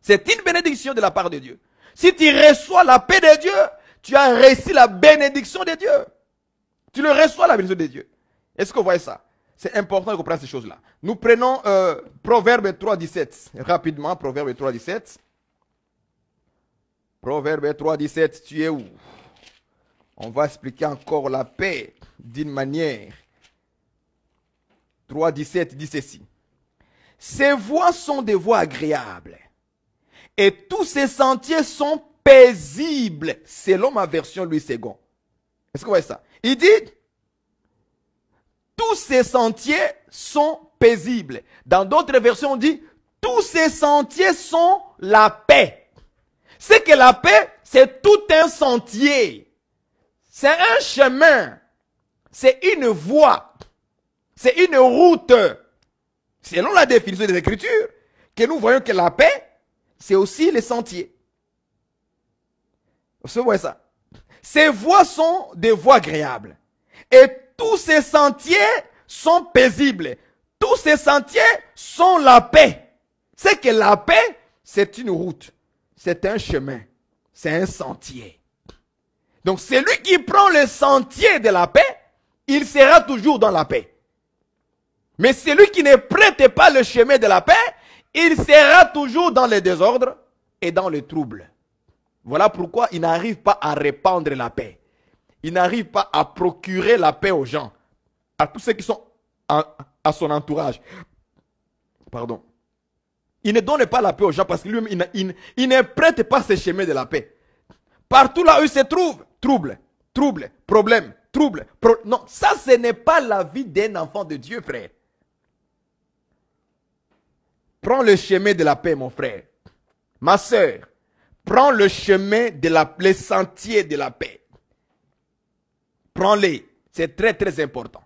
C'est une bénédiction de la part de Dieu. Si tu reçois la paix de Dieu, tu as reçu la bénédiction de Dieu. Tu le reçois, la bénédiction de Dieu. Est-ce que vous voyez ça C'est important de comprendre ces choses-là. Nous prenons euh, Proverbe 3, 17. Rapidement, Proverbe 3, 17. Proverbe 3, 17, tu es où On va expliquer encore la paix d'une manière. 3, 17 dit ceci. Ces voies sont des voies agréables et tous ces sentiers sont paisibles, selon ma version Louis II. Est-ce que vous voyez ça il dit, tous ces sentiers sont paisibles. Dans d'autres versions, on dit, tous ces sentiers sont la paix. C'est que la paix, c'est tout un sentier. C'est un chemin. C'est une voie. C'est une route. Selon la définition des Écritures, que nous voyons que la paix, c'est aussi les sentiers. Vous voyez ça ces voies sont des voies agréables. Et tous ces sentiers sont paisibles. Tous ces sentiers sont la paix. C'est que la paix, c'est une route. C'est un chemin. C'est un sentier. Donc celui qui prend le sentier de la paix, il sera toujours dans la paix. Mais celui qui ne prête pas le chemin de la paix, il sera toujours dans le désordre et dans le trouble. Voilà pourquoi il n'arrive pas à répandre la paix. Il n'arrive pas à procurer la paix aux gens, à tous ceux qui sont à son entourage. Pardon. Il ne donne pas la paix aux gens parce qu'il lui-même, il, prête pas ses chemins de la paix. Partout là où il se trouve, trouble, trouble, problème, trouble. non, ça, ce n'est pas la vie d'un enfant de Dieu, frère. Prends le chemin de la paix, mon frère. Ma soeur, Prends le chemin de la, les sentiers de la paix. Prends-les. C'est très, très important.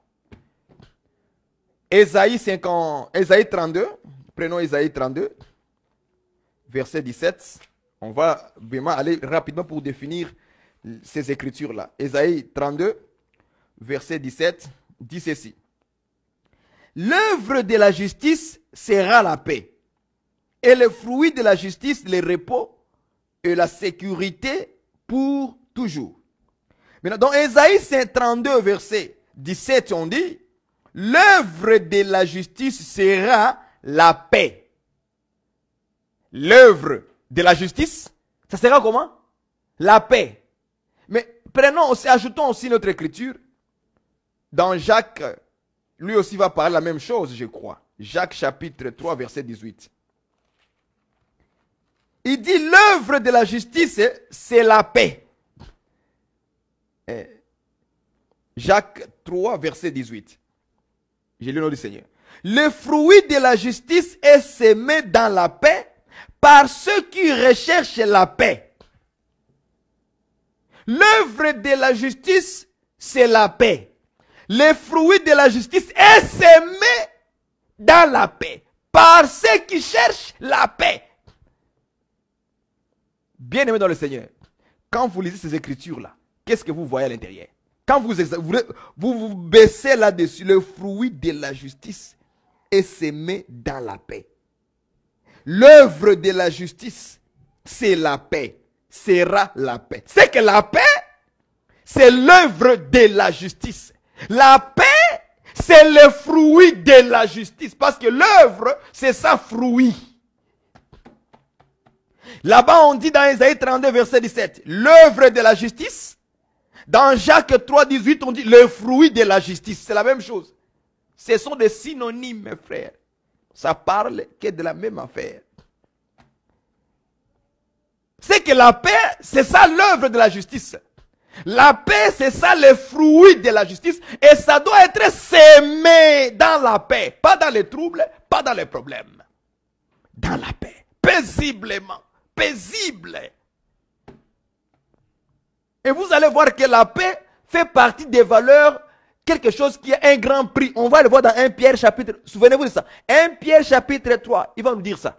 Ésaïe, 50, Ésaïe 32, prenons Ésaïe 32, verset 17. On va aller rapidement pour définir ces écritures-là. Ésaïe 32, verset 17, dit ceci. L'œuvre de la justice sera la paix, et le fruit de la justice, le repos et la sécurité pour toujours. Maintenant, dans Ésaïe 32, verset 17, on dit, l'œuvre de la justice sera la paix. L'œuvre de la justice, ça sera comment La paix. Mais prenons aussi, ajoutons aussi notre écriture. Dans Jacques, lui aussi va parler la même chose, je crois. Jacques chapitre 3, verset 18. Il dit l'œuvre de la justice, c'est la paix. Eh, Jacques 3, verset 18. J'ai le nom du Seigneur. Le fruit de la justice est semé dans la paix par ceux qui recherchent la paix. L'œuvre de la justice, c'est la paix. Le fruit de la justice est semé dans la paix par ceux qui cherchent la paix bien aimé dans le Seigneur, quand vous lisez ces écritures-là, qu'est-ce que vous voyez à l'intérieur Quand vous vous, vous, vous baissez là-dessus, le fruit de la justice est semé dans la paix. L'œuvre de la justice, c'est la paix. Sera la paix. C'est que la paix, c'est l'œuvre de la justice. La paix, c'est le fruit de la justice. Parce que l'œuvre, c'est sa fruit. Là-bas, on dit dans Isaïe 32, verset 17, l'œuvre de la justice. Dans Jacques 3, 18, on dit le fruit de la justice. C'est la même chose. Ce sont des synonymes, mes frères. Ça parle que de la même affaire. C'est que la paix, c'est ça l'œuvre de la justice. La paix, c'est ça le fruit de la justice. Et ça doit être sémé dans la paix. Pas dans les troubles, pas dans les problèmes. Dans la paix. Paisiblement paisible. Et vous allez voir que la paix fait partie des valeurs, quelque chose qui a un grand prix. On va le voir dans 1 Pierre chapitre, souvenez-vous de ça. 1 Pierre chapitre 3, il va me dire ça.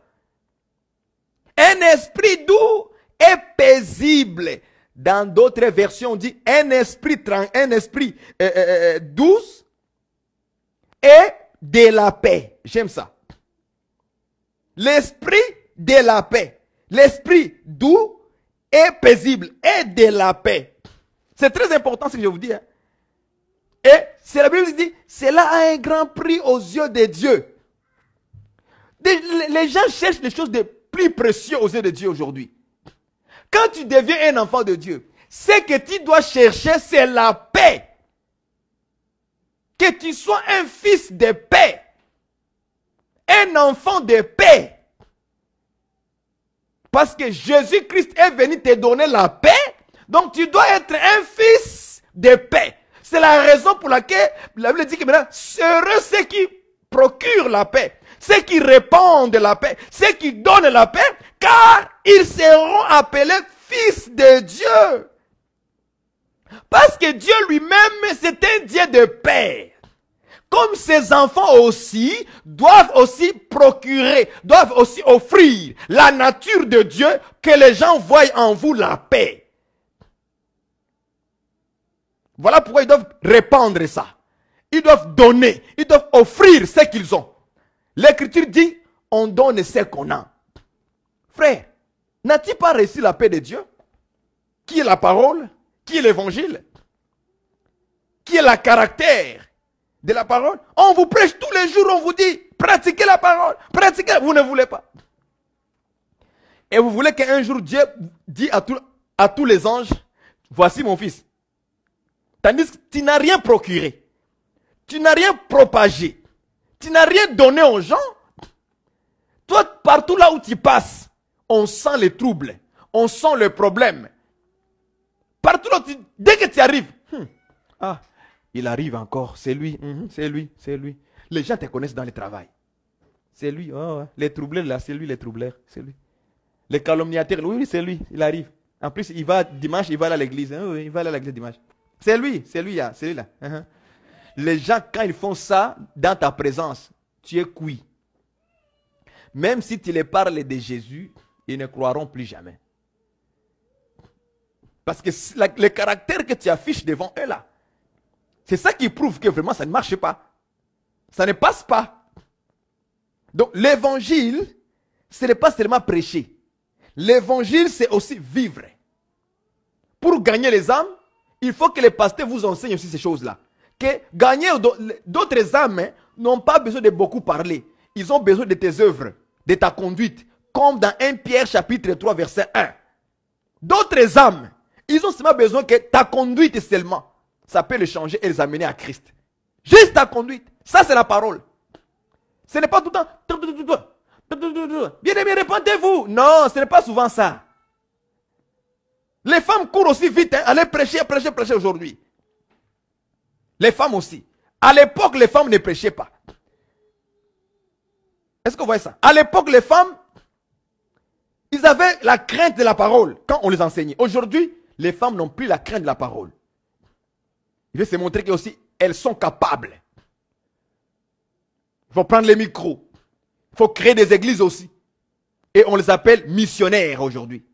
Un esprit doux et paisible. Dans d'autres versions, on dit un esprit, un esprit euh, euh, euh, et de la paix. J'aime ça. L'esprit de la paix l'esprit doux et paisible est de la paix. C'est très important ce que je vous dis. Hein. Et c'est la Bible qui dit, cela a un grand prix aux yeux de Dieu. les gens cherchent les choses de plus précieuses aux yeux de Dieu aujourd'hui. Quand tu deviens un enfant de Dieu, ce que tu dois chercher, c'est la paix. Que tu sois un fils de paix, un enfant de paix. Parce que Jésus-Christ est venu te donner la paix. Donc tu dois être un fils de paix. C'est la raison pour laquelle la Bible dit que maintenant, heureux ceux qui procurent la paix, ceux qui répandent la paix, ceux qui donnent la paix, car ils seront appelés fils de Dieu. Parce que Dieu lui-même, c'est un Dieu de paix comme ces enfants aussi, doivent aussi procurer, doivent aussi offrir la nature de Dieu, que les gens voient en vous la paix. Voilà pourquoi ils doivent répandre ça. Ils doivent donner, ils doivent offrir ce qu'ils ont. L'Écriture dit, on donne ce qu'on a. Frère, n'as-tu pas reçu la paix de Dieu Qui est la parole Qui est l'évangile Qui est le caractère de la parole. On vous prêche tous les jours, on vous dit, pratiquez la parole, pratiquez, vous ne voulez pas. Et vous voulez qu'un jour Dieu dit à, tous les anges, voici mon fils. Tandis que tu n'as rien procuré, tu n'as rien propagé, tu n'as rien donné aux gens. Toi, partout là où tu passes, on sent les troubles, on sent les problèmes Partout là dès que tu arrives, hmm, ah, il arrive encore. C'est lui, mhm. c'est lui, c'est lui. Les gens te connaissent dans le travail. C'est lui. les troubleurs, là, c'est lui, les troubleurs. C'est lui. Les calomniateurs, oui, c'est lui. Il arrive. En plus, il va dimanche, il va à l'église. Hein. il va à l'église dimanche. C'est lui, c'est lui, là, hein. c'est lui là. Uh-huh. Les gens, quand ils font ça dans ta présence, tu es cuit. Même si tu les parles de Jésus, ils ne croiront plus jamais. Parce que le caractère que tu affiches devant eux là, c'est ça qui prouve que vraiment ça ne marche pas. Ça ne passe pas. Donc l'évangile, ce n'est pas seulement prêcher. L'évangile, c'est aussi vivre. Pour gagner les âmes, il faut que les pasteurs vous enseignent aussi ces choses-là. Que gagner d'autres âmes hein, n'ont pas besoin de beaucoup parler. Ils ont besoin de tes œuvres, de ta conduite. Comme dans 1 Pierre chapitre 3 verset 1. D'autres âmes, ils ont seulement besoin que ta conduite seulement ça peut les changer et les amener à Christ. Juste ta conduite. Ça, c'est la parole. Ce n'est pas tout le temps. Bien aimé, répandez-vous. Non, ce n'est pas souvent ça. Les femmes courent aussi vite. Hein. Allez prêcher, prêcher, prêcher aujourd'hui. Les femmes aussi. À l'époque, les femmes ne prêchaient pas. Est-ce que vous voyez ça À l'époque, les femmes, ils avaient la crainte de la parole quand on les enseignait. Aujourd'hui, les femmes n'ont plus la crainte de la parole. Il veut se montrer qu'elles aussi, elles sont capables. Il faut prendre les micros. Il faut créer des églises aussi. Et on les appelle missionnaires aujourd'hui.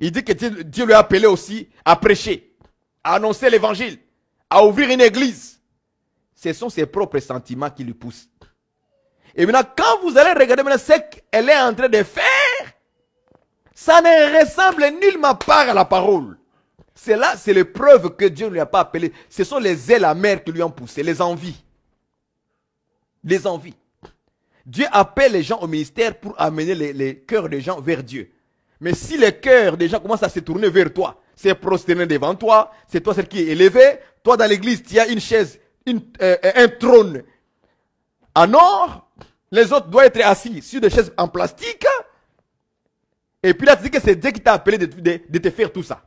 Il dit que Dieu, lui a appelé aussi à prêcher, à annoncer l'évangile, à ouvrir une église. Ce sont ses propres sentiments qui lui poussent. Et maintenant, quand vous allez regarder maintenant ce qu'elle est en train de faire, ça ne ressemble nullement part à la parole. C'est là, c'est preuves que Dieu ne lui a pas appelé. Ce sont les ailes amères qui lui ont poussé, les envies. Les envies. Dieu appelle les gens au ministère pour amener les, cœurs des gens vers Dieu. Mais si les cœurs des gens commencent à se tourner vers toi, c'est prosterner devant toi, c'est toi celle qui est élevée, toi dans l'église, tu as une chaise, euh, un trône en or, les autres doivent être assis sur des chaises en plastique. Et puis là, tu dis que c'est Dieu qui t'a appelé de te faire tout ça.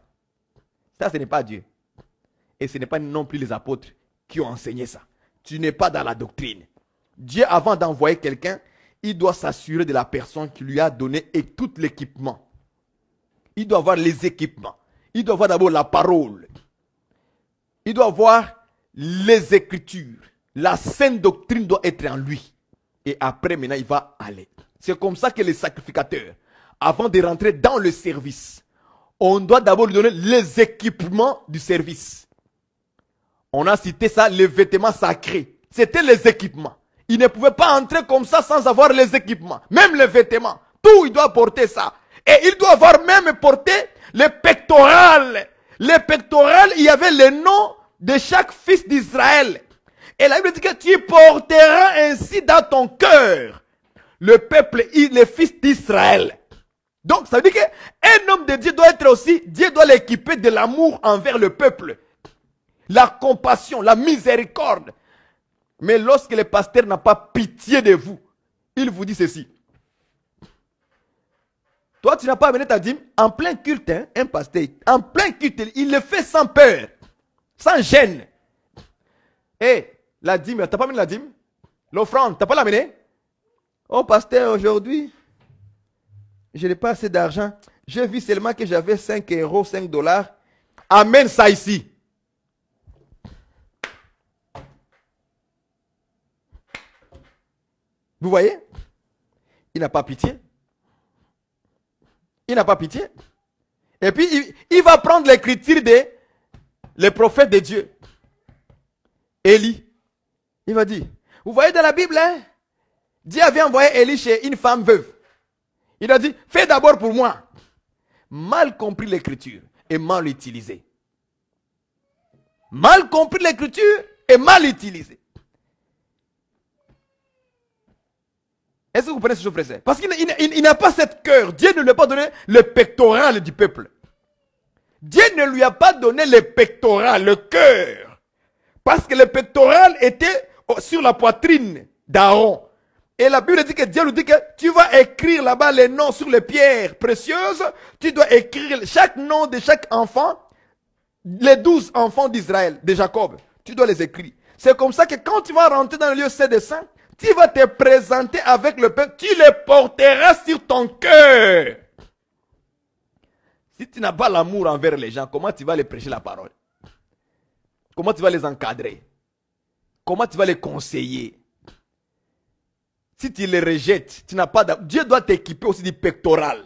Ça, ce n'est pas Dieu. Et ce n'est pas non plus les apôtres qui ont enseigné ça. Tu n'es pas dans la doctrine. Dieu, avant d'envoyer quelqu'un, il doit s'assurer de la personne qui lui a donné et tout l'équipement. Il doit avoir les équipements. Il doit avoir d'abord la parole. Il doit avoir les écritures. La saine doctrine doit être en lui. Et après, maintenant, il va aller. C'est comme ça que les sacrificateurs, avant de rentrer dans le service, on doit d'abord lui donner les équipements du service. On a cité ça, les vêtements sacrés. C'était les équipements. Il ne pouvait pas entrer comme ça sans avoir les équipements. Même les vêtements. Tout, il doit porter ça. Et il doit avoir même porté les pectorales. Les pectorales, il y avait le nom de chaque fils d'Israël. Et la Bible dit que tu porteras ainsi dans ton cœur le peuple, les fils d'Israël. Donc, ça veut dire qu'un homme de Dieu doit être aussi, Dieu doit l'équiper de l'amour envers le peuple, la compassion, la miséricorde. Mais lorsque le pasteur n'a pas pitié de vous, il vous dit ceci. Toi, tu n'as pas amené ta dîme en plein culte, hein, un pasteur. En plein culte, il le fait sans peur, sans gêne. Et eh, la dîme, n'as pas amené la dîme L'offrande, n'as pas l'amené Oh, pasteur, aujourd'hui, je n'ai pas assez d'argent. J'ai vu seulement que j'avais 5 euros, 5 dollars. Amène ça ici. Vous voyez Il n'a pas pitié. Il n'a pas pitié. Et puis, il, va prendre l'écriture des les prophètes de Dieu. Élie. Il va dire, vous voyez dans la Bible, hein? Dieu avait envoyé Élie chez une femme veuve. Il a dit, fais d'abord pour moi. Mal compris l'écriture et mal utilisé. Mal compris l'écriture et mal utilisé. Est-ce que vous comprenez ce que je Parce qu'il n'a pas cette cœur. Dieu ne lui a pas donné le pectoral du peuple. Dieu ne lui a pas donné le pectoral, le cœur. Parce que le pectoral était sur la poitrine d'Aaron. Et la Bible dit que Dieu nous dit que tu vas écrire là-bas les noms sur les pierres précieuses. Tu dois écrire chaque nom de chaque enfant, les douze enfants d'Israël, de Jacob. Tu dois les écrire. C'est comme ça que quand tu vas rentrer dans le lieu saint des saints, tu vas te présenter avec le peuple, tu les porteras sur ton cœur. Si tu n'as pas l'amour envers les gens, comment tu vas les prêcher la parole Comment tu vas les encadrer Comment tu vas les conseiller si tu les rejettes, tu n'as pas Dieu doit t'équiper aussi du pectoral.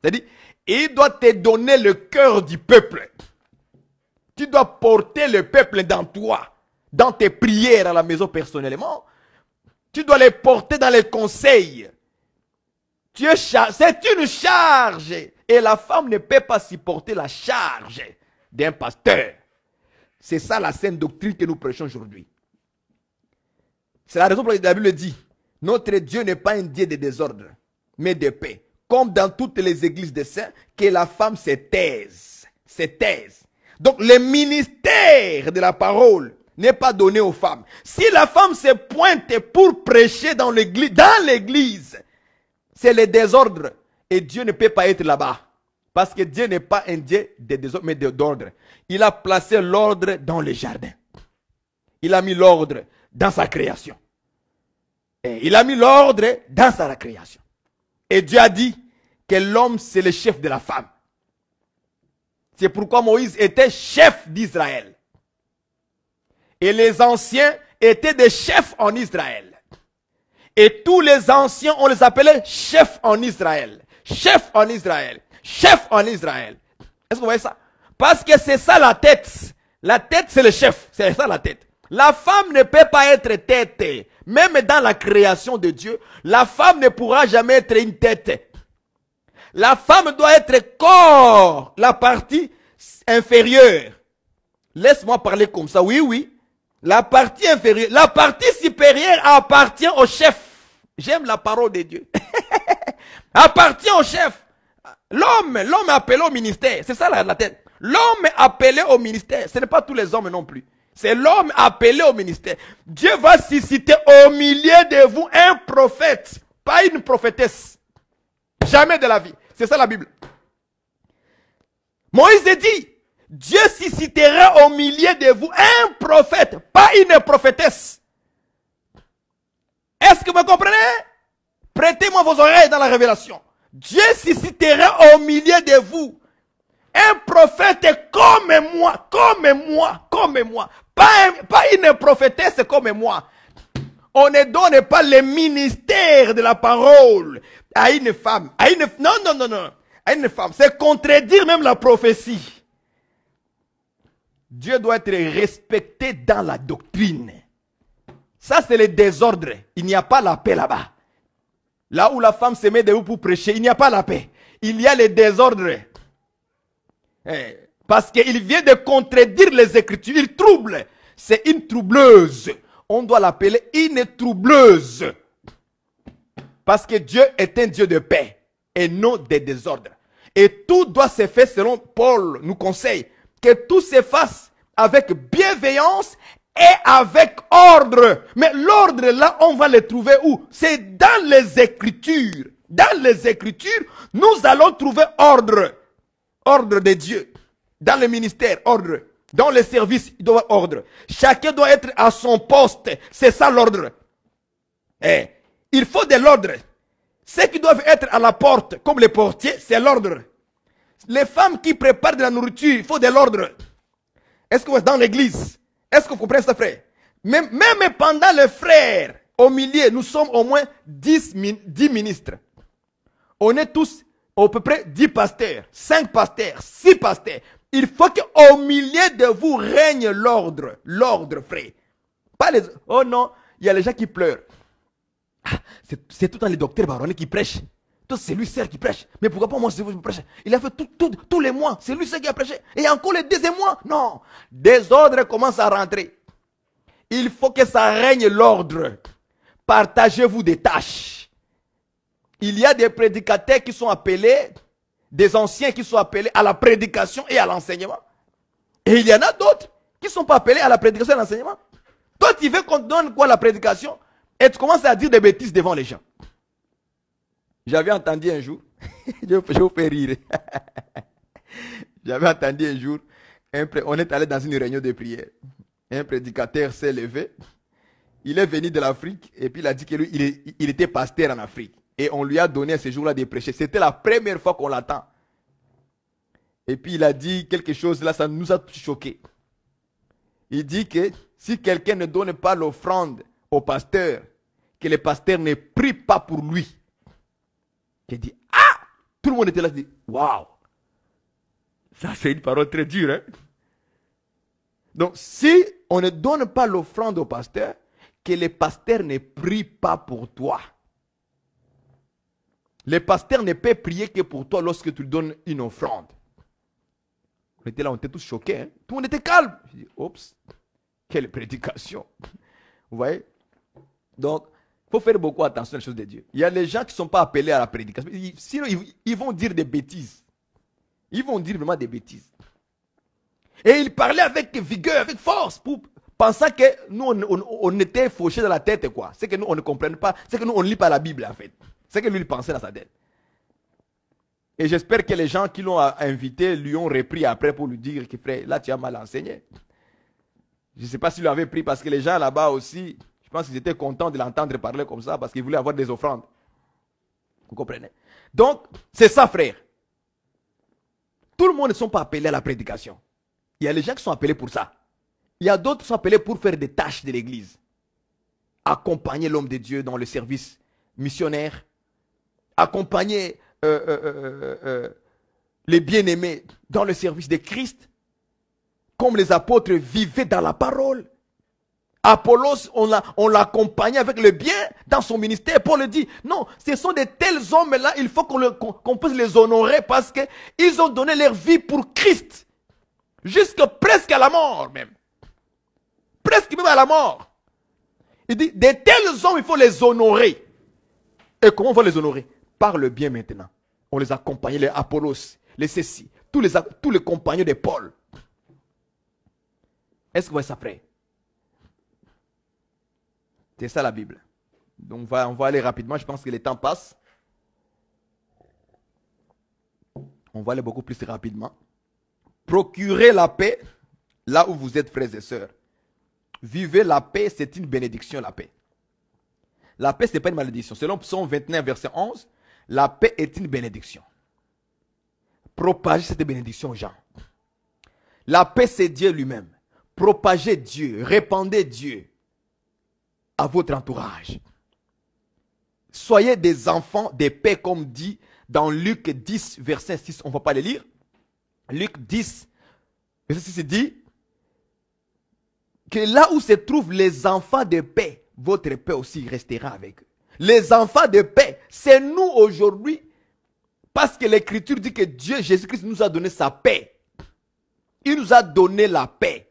C'est-à-dire, il doit te donner le cœur du peuple. Tu dois porter le peuple dans toi, dans tes prières à la maison personnellement. Tu dois les porter dans les conseils. c'est une charge. Et la femme ne peut pas supporter la charge d'un pasteur. C'est ça la sainte doctrine que nous prêchons aujourd'hui. C'est la raison pour laquelle David le dit notre Dieu n'est pas un Dieu de désordre, mais de paix. Comme dans toutes les églises des saints, que la femme se taise. Se taise. Donc le ministère de la parole n'est pas donné aux femmes. Si la femme se pointe pour prêcher dans l'église, dans l'église, c'est le désordre. Et Dieu ne peut pas être là-bas. Parce que Dieu n'est pas un Dieu de désordre, mais d'ordre. Il a placé l'ordre dans le jardin. Il a mis l'ordre dans sa création il a mis l'ordre dans sa création. Et Dieu a dit que l'homme, c'est le chef de la femme. C'est pourquoi Moïse était chef d'Israël. Et les anciens étaient des chefs en Israël. Et tous les anciens, on les appelait chefs en Israël. Chef en Israël. Chef en Israël. Est-ce que vous voyez ça? Parce que c'est ça la tête. La tête, c'est le chef. C'est ça la tête. La femme ne peut pas être tête. Même dans la création de Dieu, la femme ne pourra jamais être une tête. La femme doit être corps, la partie inférieure. Laisse-moi parler comme ça. Oui, oui. La partie inférieure, la partie supérieure appartient au chef. J'aime la parole de Dieu. appartient au chef. L'homme, l'homme appelé au ministère. C'est ça la, tête. L'homme appelé au ministère. Ce n'est pas tous les hommes non plus. C'est l'homme appelé au ministère. Dieu va susciter au milieu de vous un prophète, pas une prophétesse. Jamais de la vie. C'est ça la Bible. Moïse dit, Dieu suscitera au milieu de vous un prophète, pas une prophétesse. Est-ce que vous comprenez Prêtez-moi vos oreilles dans la révélation. Dieu suscitera au milieu de vous un prophète comme moi, comme moi, comme moi, pas, une prophétesse comme moi. On ne donne pas le ministère de la parole à une femme. À une, non, non, non, non. À une femme. C'est contredire même la prophétie. Dieu doit être respecté dans la doctrine. Ça, c'est le désordre. Il n'y a pas la paix là-bas. Là où la femme se met debout pour prêcher, il n'y a pas la paix. Il y a le désordre. Eh, parce qu'il vient de contredire les Écritures. Il trouble. C'est une troubleuse. On doit l'appeler une troubleuse. Parce que Dieu est un Dieu de paix et non de désordre. Et tout doit se faire selon Paul nous conseille. Que tout se fasse avec bienveillance et avec ordre. Mais l'ordre, là, on va le trouver où C'est dans les Écritures. Dans les Écritures, nous allons trouver ordre. Ordre de Dieu. Dans le ministère, ordre. Dans le service, il doit avoir ordre. Chacun doit être à son poste. C'est ça l'ordre. Eh, il faut de l'ordre. Ceux qui doivent être à la porte, comme les portiers, c'est l'ordre. Les femmes qui préparent de la nourriture, il faut de l'ordre. Est-ce que vous êtes dans l'église Est-ce que vous comprenez ça, frère même, pendant le frère, au milieu, nous sommes au moins 10, 10 ministres. On est tous à peu près 10 pasteurs, 5 pasteurs, 6 pasteurs. Il faut qu'au milieu de vous règne l'ordre. L'ordre, frère. Pas les... Oh non, il y a les gens qui pleurent. Ah, c'est tout le temps les docteurs baronnés qui prêchent. C'est lui seul qui prêche. Mais pourquoi pas moi, c'est vous me prêche Il a fait tout, tous les mois. C'est lui seul qui a prêché. Et encore les deuxième mois. Non. désordre commence à rentrer. Il faut que ça règne l'ordre. Partagez-vous des tâches. Il y a des prédicateurs qui sont appelés des anciens qui sont appelés à la prédication et à l'enseignement. Et il y en a d'autres qui ne sont pas appelés à la prédication et à l'enseignement. Toi, tu veux qu'on te donne quoi la prédication et tu commences à dire des bêtises devant les gens. J'avais entendu un jour, je vous fais rire. J'avais entendu un jour, on est allé dans une réunion de prière. Un prédicateur s'est levé. Il est venu de l'Afrique et puis il a dit que il était pasteur en Afrique. Et on lui a donné ce jour-là des prêcher. C'était la première fois qu'on l'attend. Et puis il a dit quelque chose là, ça nous a choqué. Il dit que si quelqu'un ne donne pas l'offrande au pasteur, que le pasteur ne prie pas pour lui. Il dit Ah Tout le monde était là, dit Waouh Ça, c'est une parole très dure. Hein? Donc, si on ne donne pas l'offrande au pasteur, que le pasteur ne prie pas pour toi. Le pasteur ne peut prier que pour toi lorsque tu lui donnes une offrande. On était là, on était tous choqués. Hein. Tout le monde était calme. Je dis, oups, quelle prédication. Vous voyez Donc, il faut faire beaucoup attention la chose de Dieu. Il y a les gens qui ne sont pas appelés à la prédication. Sinon, ils, vont dire des bêtises. Ils vont dire vraiment des bêtises. Et ils parlaient avec vigueur, avec force, pour, pensant que nous, on, était fauchés dans la tête, quoi. C'est que nous, on ne comprenne pas. C'est que nous, on ne lit pas la Bible, en fait. C'est que lui, il pensait dans sa tête. Et j'espère que les gens qui l'ont invité lui ont repris après pour lui dire que frère, là tu as mal enseigné. Je ne sais pas s'il avait pris parce que les gens là-bas aussi, je pense qu'ils étaient contents de l'entendre parler comme ça parce qu'ils voulaient avoir des offrandes. Vous comprenez Donc, c'est ça frère. Tout le monde ne sont pas appelés à la prédication. Il y a les gens qui sont appelés pour ça. Il y a d'autres qui sont appelés pour faire des tâches de l'église. Accompagner l'homme de Dieu dans le service missionnaire, accompagner euh, euh, euh, les bien-aimés dans le service de Christ, comme les apôtres vivaient dans la parole. Apollos, on l'accompagnait avec le bien dans son ministère. Paul le dit, non, ce sont de tels hommes-là, il faut qu'on puisse les honorer parce qu'ils ont donné leur vie pour Christ, jusqu'à presque à la mort même. Presque même à la mort. Il dit, des tels hommes, il faut les honorer. Et comment on va les honorer parle bien maintenant. On les accompagnait, les Apollos, les ceci, tous les, compagnons de Paul. Est-ce que vous voyez ça, frère C'est ça la Bible. Donc on va, on va aller rapidement, je pense que le temps passe. On va aller beaucoup plus rapidement. Procurez la paix là où vous êtes, frères et sœurs. Vivez la paix, c'est une bénédiction, la paix. La paix, ce n'est pas une malédiction. Selon Psaume 29, verset 11, la paix est une bénédiction. Propagez cette bénédiction aux gens. La paix, c'est Dieu lui-même. Propagez Dieu, répandez Dieu à votre entourage. Soyez des enfants de paix, comme dit dans Luc 10, verset 6. On ne va pas les lire. Luc 10, verset 6 dit que là où se trouvent les enfants de paix, votre paix aussi restera avec eux les enfants de paix, c'est nous aujourd'hui, parce que l'Écriture dit que Dieu, Jésus-Christ, nous a donné sa paix. Il nous a donné la paix.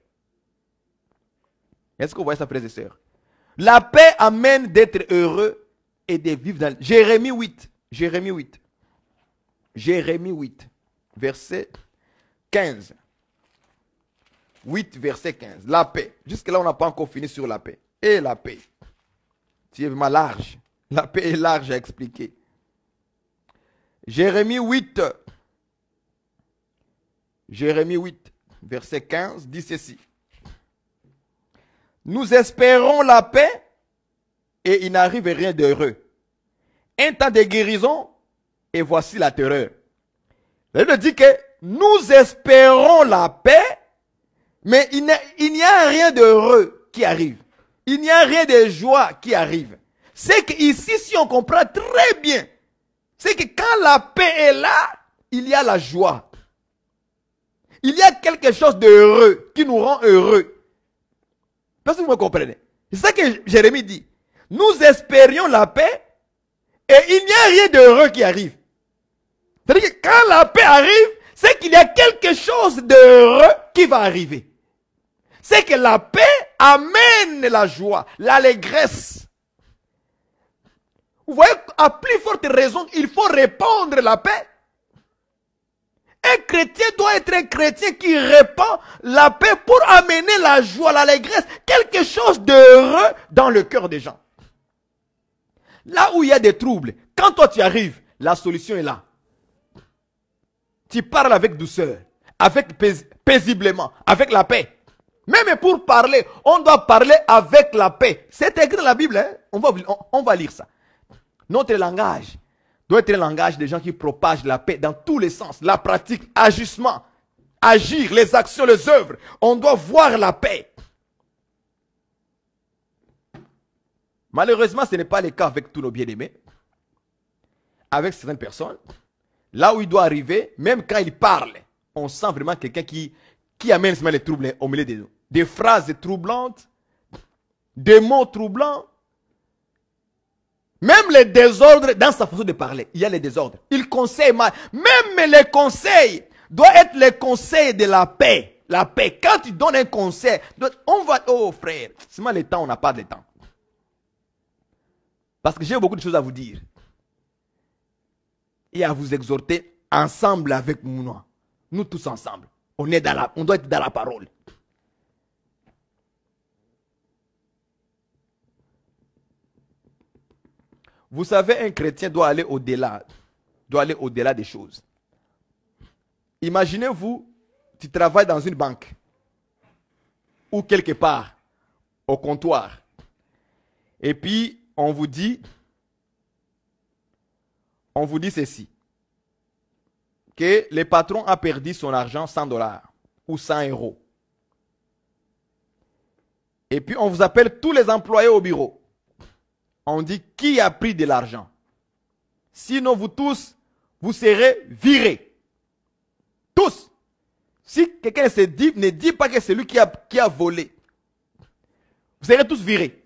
Est-ce que vous voyez ça, frères et sœurs La paix amène d'être heureux et de vivre dans... Jérémie 8, Jérémie 8, Jérémie 8, verset 15. 8, verset 15. La paix. Jusque-là, on n'a pas encore fini sur la paix. Et la paix. C'est vraiment large. La paix est large à expliquer. Jérémie 8. Jérémie 8, verset 15, dit ceci. Nous espérons la paix et il n'arrive rien d'heureux. Un temps de guérison et voici la terreur. Elle dit que nous espérons la paix, mais il n'y a, a rien d'heureux qui arrive. Il n'y a rien de joie qui arrive. C'est qu'ici, si on comprend très bien, c'est que quand la paix est là, il y a la joie. Il y a quelque chose d'heureux qui nous rend heureux. Parce que vous me comprenez. C'est ça que Jérémie dit. Nous espérions la paix et il n'y a rien d'heureux qui arrive. C'est-à-dire que quand la paix arrive, c'est qu'il y a quelque chose d'heureux qui va arriver. C'est que la paix amène la joie, l'allégresse. Vous voyez, à plus forte raison, il faut répandre la paix. Un chrétien doit être un chrétien qui répand la paix pour amener la joie, l'allégresse, quelque chose d'heureux dans le cœur des gens. Là où il y a des troubles, quand toi tu arrives, la solution est là. Tu parles avec douceur, avec paisiblement, avec la paix. Même pour parler, on doit parler avec la paix. C'est écrit dans la Bible. Hein? on va lire ça. Notre langage doit être un langage des gens qui propagent la paix dans tous les sens. La pratique, l'ajustement, agir, les actions, les œuvres. On doit voir la paix. Malheureusement, ce n'est pas le cas avec tous nos bien-aimés. Avec certaines personnes, là où il doit arriver, même quand il parle, on sent vraiment quelqu'un qui, qui amène les troubles au milieu de Des phrases troublantes, des mots troublants, même les désordres dans sa façon de parler, il y a les désordres. Il conseille mal. Même les conseils doivent être les conseils de la paix. La paix. Quand tu donnes un conseil, on va, oh frère, mal le temps, on n'a pas de temps. Parce que j'ai beaucoup de choses à vous dire. Et à vous exhorter ensemble avec moi. Nous tous ensemble. On est dans la, on doit être dans la parole. Vous savez, un chrétien doit aller au-delà, doit aller au-delà des choses. Imaginez-vous, tu travailles dans une banque ou quelque part au comptoir. Et puis, on vous dit, on vous dit ceci, que le patron a perdu son argent 100 dollars ou 100 euros. Et puis, on vous appelle tous les employés au bureau on dit qui a pris de l'argent. Sinon, vous tous, vous serez virés. Tous. Si quelqu'un se dit, ne dit pas que c'est lui qui a, qui a volé. Vous serez tous virés.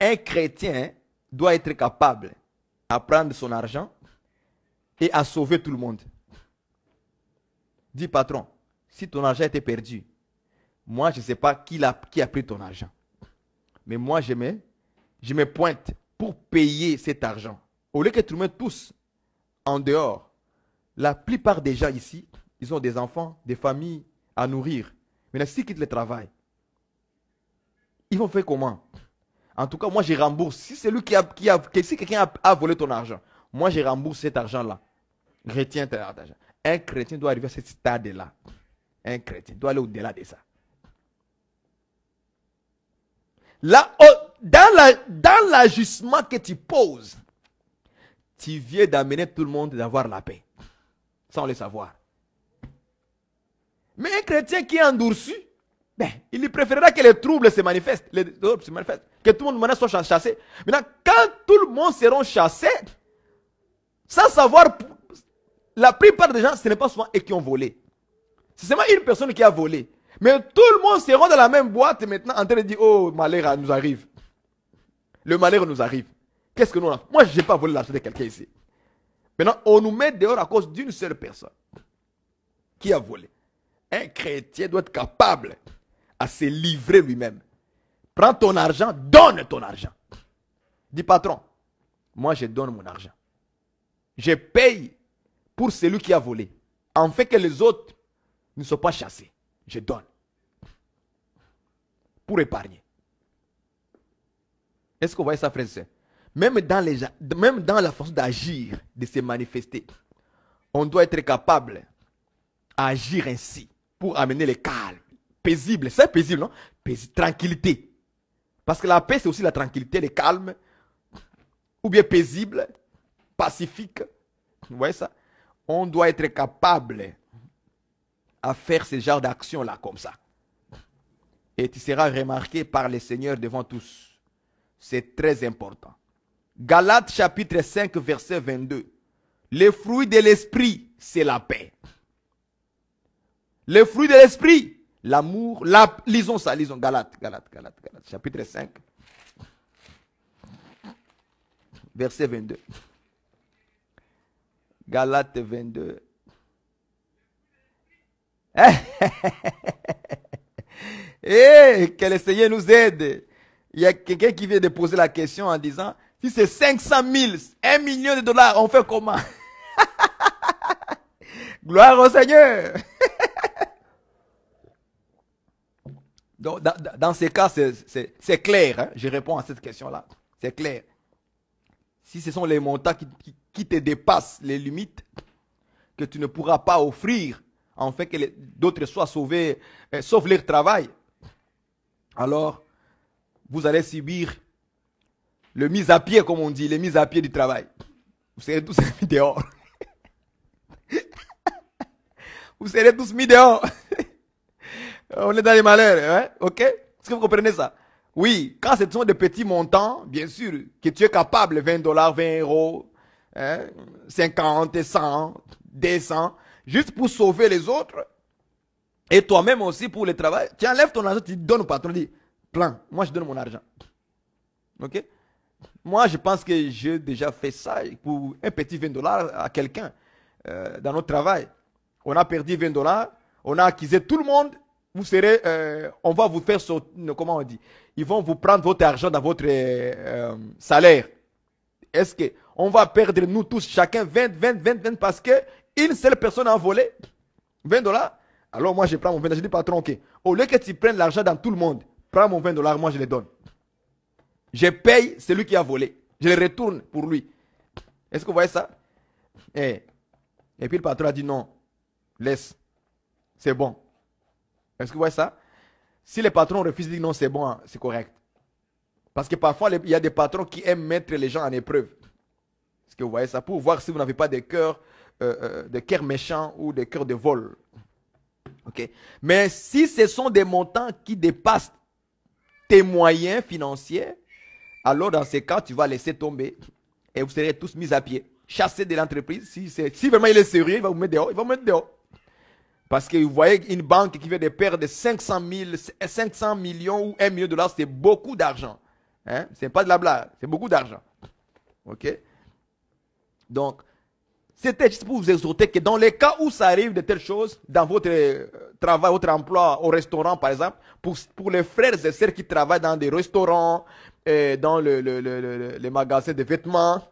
Un chrétien doit être capable à prendre son argent et à sauver tout le monde. Dis patron, si ton argent était perdu, moi, je ne sais pas qui a, pris ton argent. Mais moi, je me, pointe pour payer cet argent. Au lieu que tout le monde tous en dehors, la plupart des gens ici, ils ont des enfants, des familles à nourrir. Mais s'ils quittent le travail, ils vont faire comment En tout cas, moi, je rembourse. Si c'est lui qui a, quelqu'un a, volé ton argent, moi, je rembourse cet argent-là. Retiens ton argent. Un chrétien doit arriver à ce stade-là. Un chrétien doit aller au-delà de ça. Là, oh, dans l'ajustement que tu poses, tu viens d'amener tout le monde d'avoir la paix, sans le savoir. Mais un chrétien qui est endurci, ben, il préférera que les troubles se manifestent, les que tout le monde soit chassé. Maintenant, quand tout le monde sera chassé, sans savoir, la plupart des gens, ce n'est pas souvent eux qui ont volé. C'est seulement une personne qui a volé. Mais tout le monde se rend dans la même boîte maintenant en train de dire, oh, malheur nous arrive. Le malheur nous arrive. Qu'est-ce que nous avons Moi, je n'ai pas volé l'argent de quelqu'un ici. Maintenant, on nous met dehors à cause d'une seule personne qui a volé. Un chrétien doit être capable à se livrer lui-même. Prends ton argent, donne ton argent. Dis patron, moi je donne mon argent. Je paye pour celui qui a volé, en fait que les autres ne soient pas chassés je donne. Pour épargner. Est-ce que vous voyez ça, frère même dans, même dans la façon d'agir, de se manifester, on doit être capable d'agir ainsi pour amener le calme. Paisible, c'est paisible, non Tranquillité. Parce que la paix, c'est aussi la tranquillité, le calme. Ou bien paisible, pacifique. Vous voyez ça On doit être capable à faire ce genre d'action-là, comme ça. Et tu seras remarqué par le Seigneur devant tous. C'est très important. Galates chapitre 5, verset 22. Le fruit de l'esprit, c'est la paix. Le fruit de l'esprit, l'amour, la... lisons ça, lisons Galates, Galates, Galates, Galates, chapitre 5, verset 22. Galates 22, Eh, que le Seigneur nous aide. Il y a quelqu'un qui vient de poser la question en disant, si c'est 500 000, 1 million de dollars, on fait comment Gloire au Seigneur. dans, ce ces cas, c'est clair. Hein. Je réponds à cette question-là. C'est clair. Si ce sont les montants qui te dépassent les limites, que tu ne pourras pas offrir en fait, que d'autres soient sauvés, euh, sauf leur travail, alors vous allez subir le mise à pied, comme on dit, les mises à pied du travail. Vous serez tous mis dehors. vous serez tous mis dehors. on est dans les malheurs, hein, ok Est-ce que vous comprenez ça Oui, quand ce sont des petits montants, bien sûr, que tu es capable, 20 dollars, 20 euros, 50, 100, 200, juste pour sauver les autres, et toi-même aussi pour le travail, tu enlèves ton argent, tu donnes au patron, tu dis, plein, moi je donne mon argent. Ok Moi je pense que j'ai déjà fait ça pour un petit 20 dollars à quelqu'un euh, dans notre travail. On a perdu 20 dollars, on a accusé tout le monde, vous serez, euh, on va vous faire comment on dit, ils vont vous prendre votre argent dans votre euh, salaire. Est-ce que on va perdre nous tous chacun 20, 20, 20, 20 parce que une seule personne a volé 20 dollars, alors moi je prends mon 20 dollars. Je dis, patron, ok, au lieu que tu prennes l'argent dans tout le monde, prends mon 20 dollars, moi je les donne. Je paye celui qui a volé. Je les retourne pour lui. Est-ce que vous voyez ça et, eh. et puis le patron a dit, non, laisse, c'est bon. Est-ce que vous voyez ça Si le patron refuse, de dire non, c'est bon, hein, c'est correct. Parce que parfois, il y a des patrons qui aiment mettre les gens en épreuve. Est-ce que vous voyez ça Pour voir si vous n'avez pas de cœur euh, euh, de cœurs méchants ou de cœurs de vol. ok Mais si ce sont des montants qui dépassent tes moyens financiers, alors dans ces cas, tu vas laisser tomber et vous serez tous mis à pied. Chassés de l'entreprise. Si, si, vraiment il est sérieux, il va vous mettre dehors. vous mettre Parce que vous voyez une banque qui vient de perdre 500, 500 millions ou 1 million de dollars, c'est beaucoup d'argent. Hein? Ce n'est pas de la blague, c'est beaucoup d'argent. OK Donc, c'était juste pour vous exhorter que dans les cas où ça arrive de telles choses, dans votre euh, travail, votre emploi, au restaurant par exemple, pour, pour les frères et sœurs qui travaillent dans des restaurants, euh, dans le, le, le, les magasins de vêtements,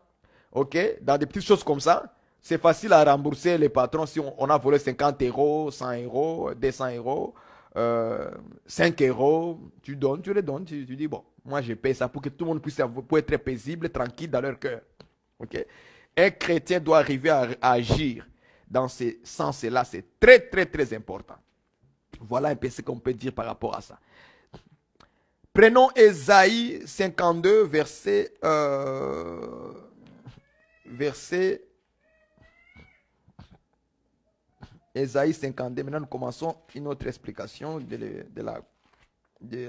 ok, dans des petites choses comme ça, c'est facile à rembourser les patrons si on, a volé 50 euros, 100 euros, 200 euros, 5 euh, euros, tu donnes, tu les donnes, tu, dis bon, moi je paye ça pour que tout le monde puisse être paisible, tranquille dans leur cœur, ok un chrétien doit arriver à, agir dans ce sens-là. C'est très, très, très important. Voilà un peu ce qu'on peut dire par rapport à ça. Prenons Esaïe 52, verset, euh, verset Esaïe 52. Maintenant, nous commençons une autre explication de, la... De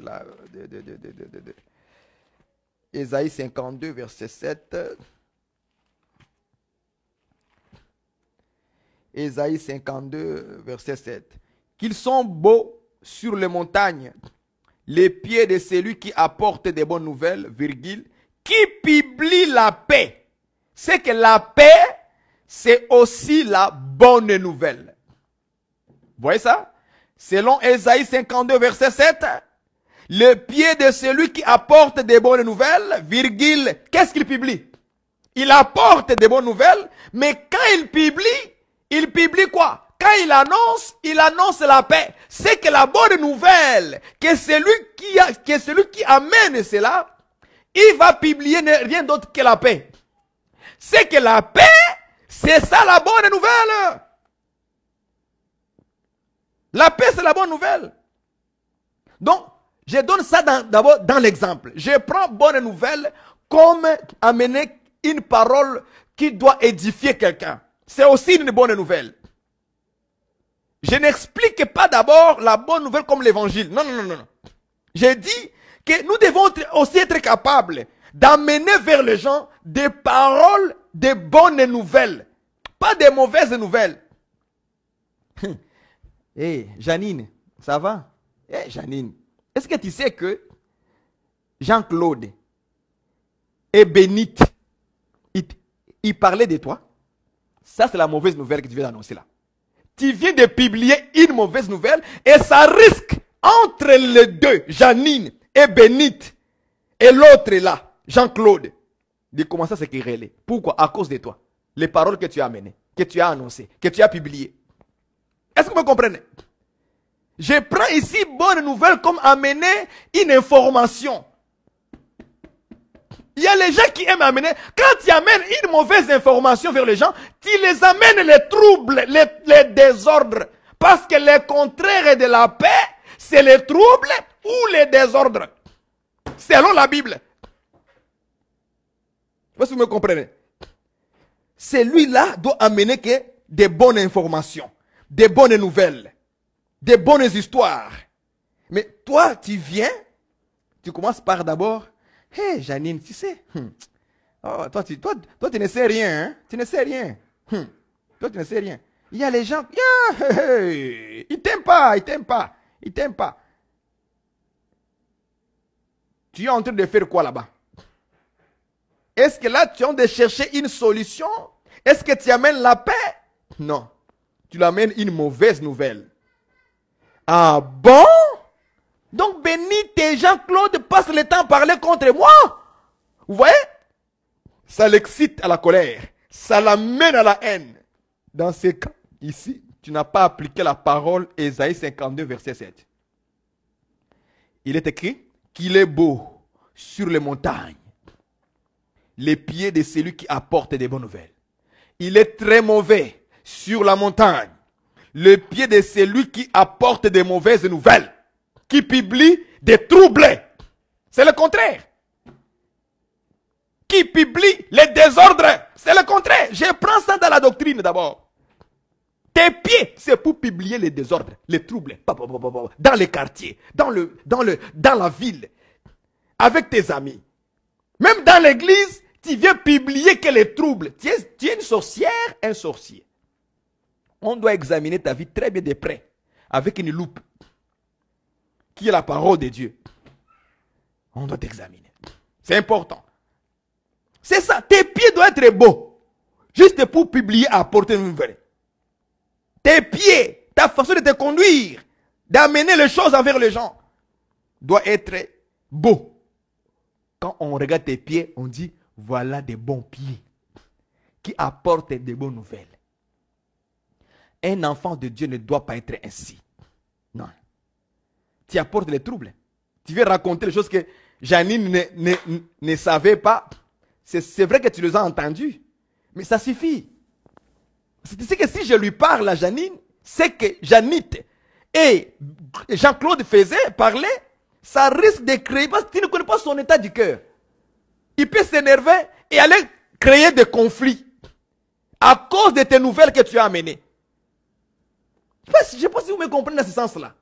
la 52, verset 7. Esaïe 52, verset 7. Qu'ils sont beaux sur les montagnes, les pieds de celui qui apporte des bonnes nouvelles, virgule, qui publie la paix. C'est que la paix, c'est aussi la bonne nouvelle. Vous voyez ça Selon Esaïe 52, verset 7, le pied de celui qui apporte des bonnes nouvelles, virgule, qu'est-ce qu'il publie Il apporte des bonnes nouvelles, mais quand il publie, il publie quoi Quand il annonce, il annonce la paix. C'est que la bonne nouvelle, que celui qui, celui qui amène cela, il va publier rien d'autre que la paix. C'est que la paix, c'est ça la bonne nouvelle. La paix, c'est la bonne nouvelle. Donc, je donne ça d'abord dans, dans l'exemple. Je prends bonne nouvelle comme amener une parole qui doit édifier quelqu'un. C'est aussi une bonne nouvelle. Je n'explique pas d'abord la bonne nouvelle comme l'évangile. Non, non, non, non. J'ai dit que nous devons aussi être capables d'amener vers les gens des paroles de bonnes nouvelles, pas des mauvaises nouvelles. Hé, eh, Janine, ça va Hé, eh, Janine, est-ce que tu sais que Jean-Claude et bénite il parlait de toi ça, c'est la mauvaise nouvelle que tu viens d'annoncer là. Tu viens de publier une mauvaise nouvelle et ça risque entre les deux, Janine et Bénite, et l'autre là, Jean-Claude, de commencer à se quereller. Pourquoi À cause de toi. Les paroles que tu as amenées, que tu as annoncées, que tu as publiées. Est-ce que vous me comprenez Je prends ici bonne nouvelle comme amener une information. Il y a les gens qui aiment amener. Quand tu amènes une mauvaise information vers les gens, tu les amènes les troubles, les, désordres. Parce que le contraire de la paix, c'est les troubles ou les désordres. Selon la Bible. Est-ce que vous me comprenez Celui-là doit amener que des bonnes informations, des bonnes nouvelles, des bonnes histoires. Mais toi, tu viens, tu commences par d'abord Hé, Janine, tu sais. Hmm. Oh, toi, tu, ne sais rien. Hein. Tu ne sais rien. Hmm. Toi, tu ne sais rien. Il y a les gens. Il t'aime t'aiment pas, ils t'aiment pas, ils t'aiment pas. Tu es en train de faire quoi là-bas Est-ce que là, tu es en train de chercher une solution Est-ce que tu amènes la paix Non. Tu l'amènes une mauvaise nouvelle. Ah bon donc bénis tes Jean-Claude passe le temps à parler contre moi. Vous voyez Ça l'excite à la colère. Ça l'amène à la haine. Dans ce cas, ici, tu n'as pas appliqué la parole Esaïe 52, verset 7. Il est écrit qu'il est beau sur les montagnes, les pieds de celui qui apporte des bonnes nouvelles. Il est très mauvais sur la montagne, le pied de celui qui apporte des mauvaises nouvelles qui publie des troubles. C'est le contraire. Qui publie les désordres. C'est le contraire. Je prends ça dans la doctrine d'abord. Tes pieds, c'est pour publier les désordres, les troubles, dans les quartiers, dans, le, dans, le, dans la ville, avec tes amis. Même dans l'église, tu viens publier que les troubles. Tu es, tu es une sorcière, un sorcier. On doit examiner ta vie très bien de près, avec une loupe qui est la parole de Dieu. On doit examiner. C'est important. C'est ça. Tes pieds doivent être beaux. Juste pour publier, apporter une nouvelle. Tes pieds, ta façon de te conduire, d'amener les choses envers les gens, doit être beau. Quand on regarde tes pieds, on dit, voilà des bons pieds qui apportent des bonnes nouvelles. Un enfant de Dieu ne doit pas être ainsi. Non tu apportes les troubles. Tu veux raconter les choses que Janine ne, savait pas. C'est vrai que tu les as entendues, mais ça suffit. C'est que si je lui parle à Janine, c'est que Janite et Jean-Claude faisaient parler, ça risque de créer, parce que tu ne connais pas son état du cœur. Il peut s'énerver et aller créer des conflits à cause de tes nouvelles que tu as amenées. Je ne sais pas si vous me comprenez dans ce sens-là.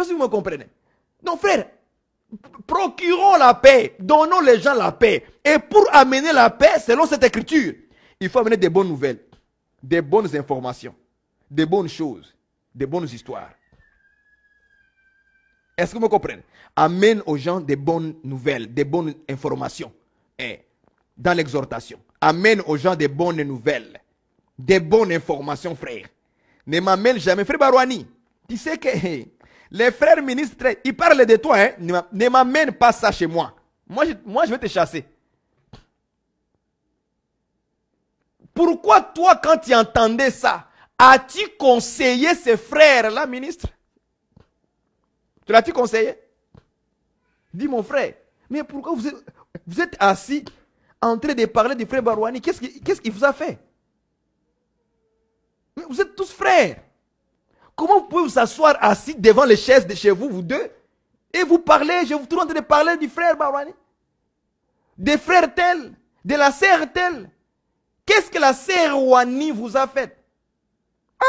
Est-ce que vous me comprenez. Donc frère, procurons la paix, donnons les gens la paix. Et pour amener la paix, selon cette écriture, il faut amener des bonnes nouvelles, des bonnes informations, des bonnes choses, des bonnes histoires. Est-ce que vous me comprenez Amène aux gens des bonnes nouvelles, des bonnes informations. Eh, dans l'exhortation, amène aux gens des bonnes nouvelles, des bonnes informations, frère. Ne m'amène jamais, frère Barouani. Tu sais que eh, les frères ministres, ils parlent de toi. Hein. Ne m'amène pas ça chez moi. Moi je, moi, je vais te chasser. Pourquoi toi, quand tu entendais ça, as-tu conseillé ces frères-là, ministre Tu l'as-tu conseillé Dis mon frère, mais pourquoi vous êtes, assis en train de parler du frère Barouani Qu'est-ce qu'il vous a fait Vous êtes tous frères. Comment vous pouvez vous asseoir assis devant les chaises de chez vous, vous deux, et vous parler, je vous trouve en train de parler du frère Barwani. des frères tels, de la sœur telle. Qu'est-ce que la sœur Wani vous a fait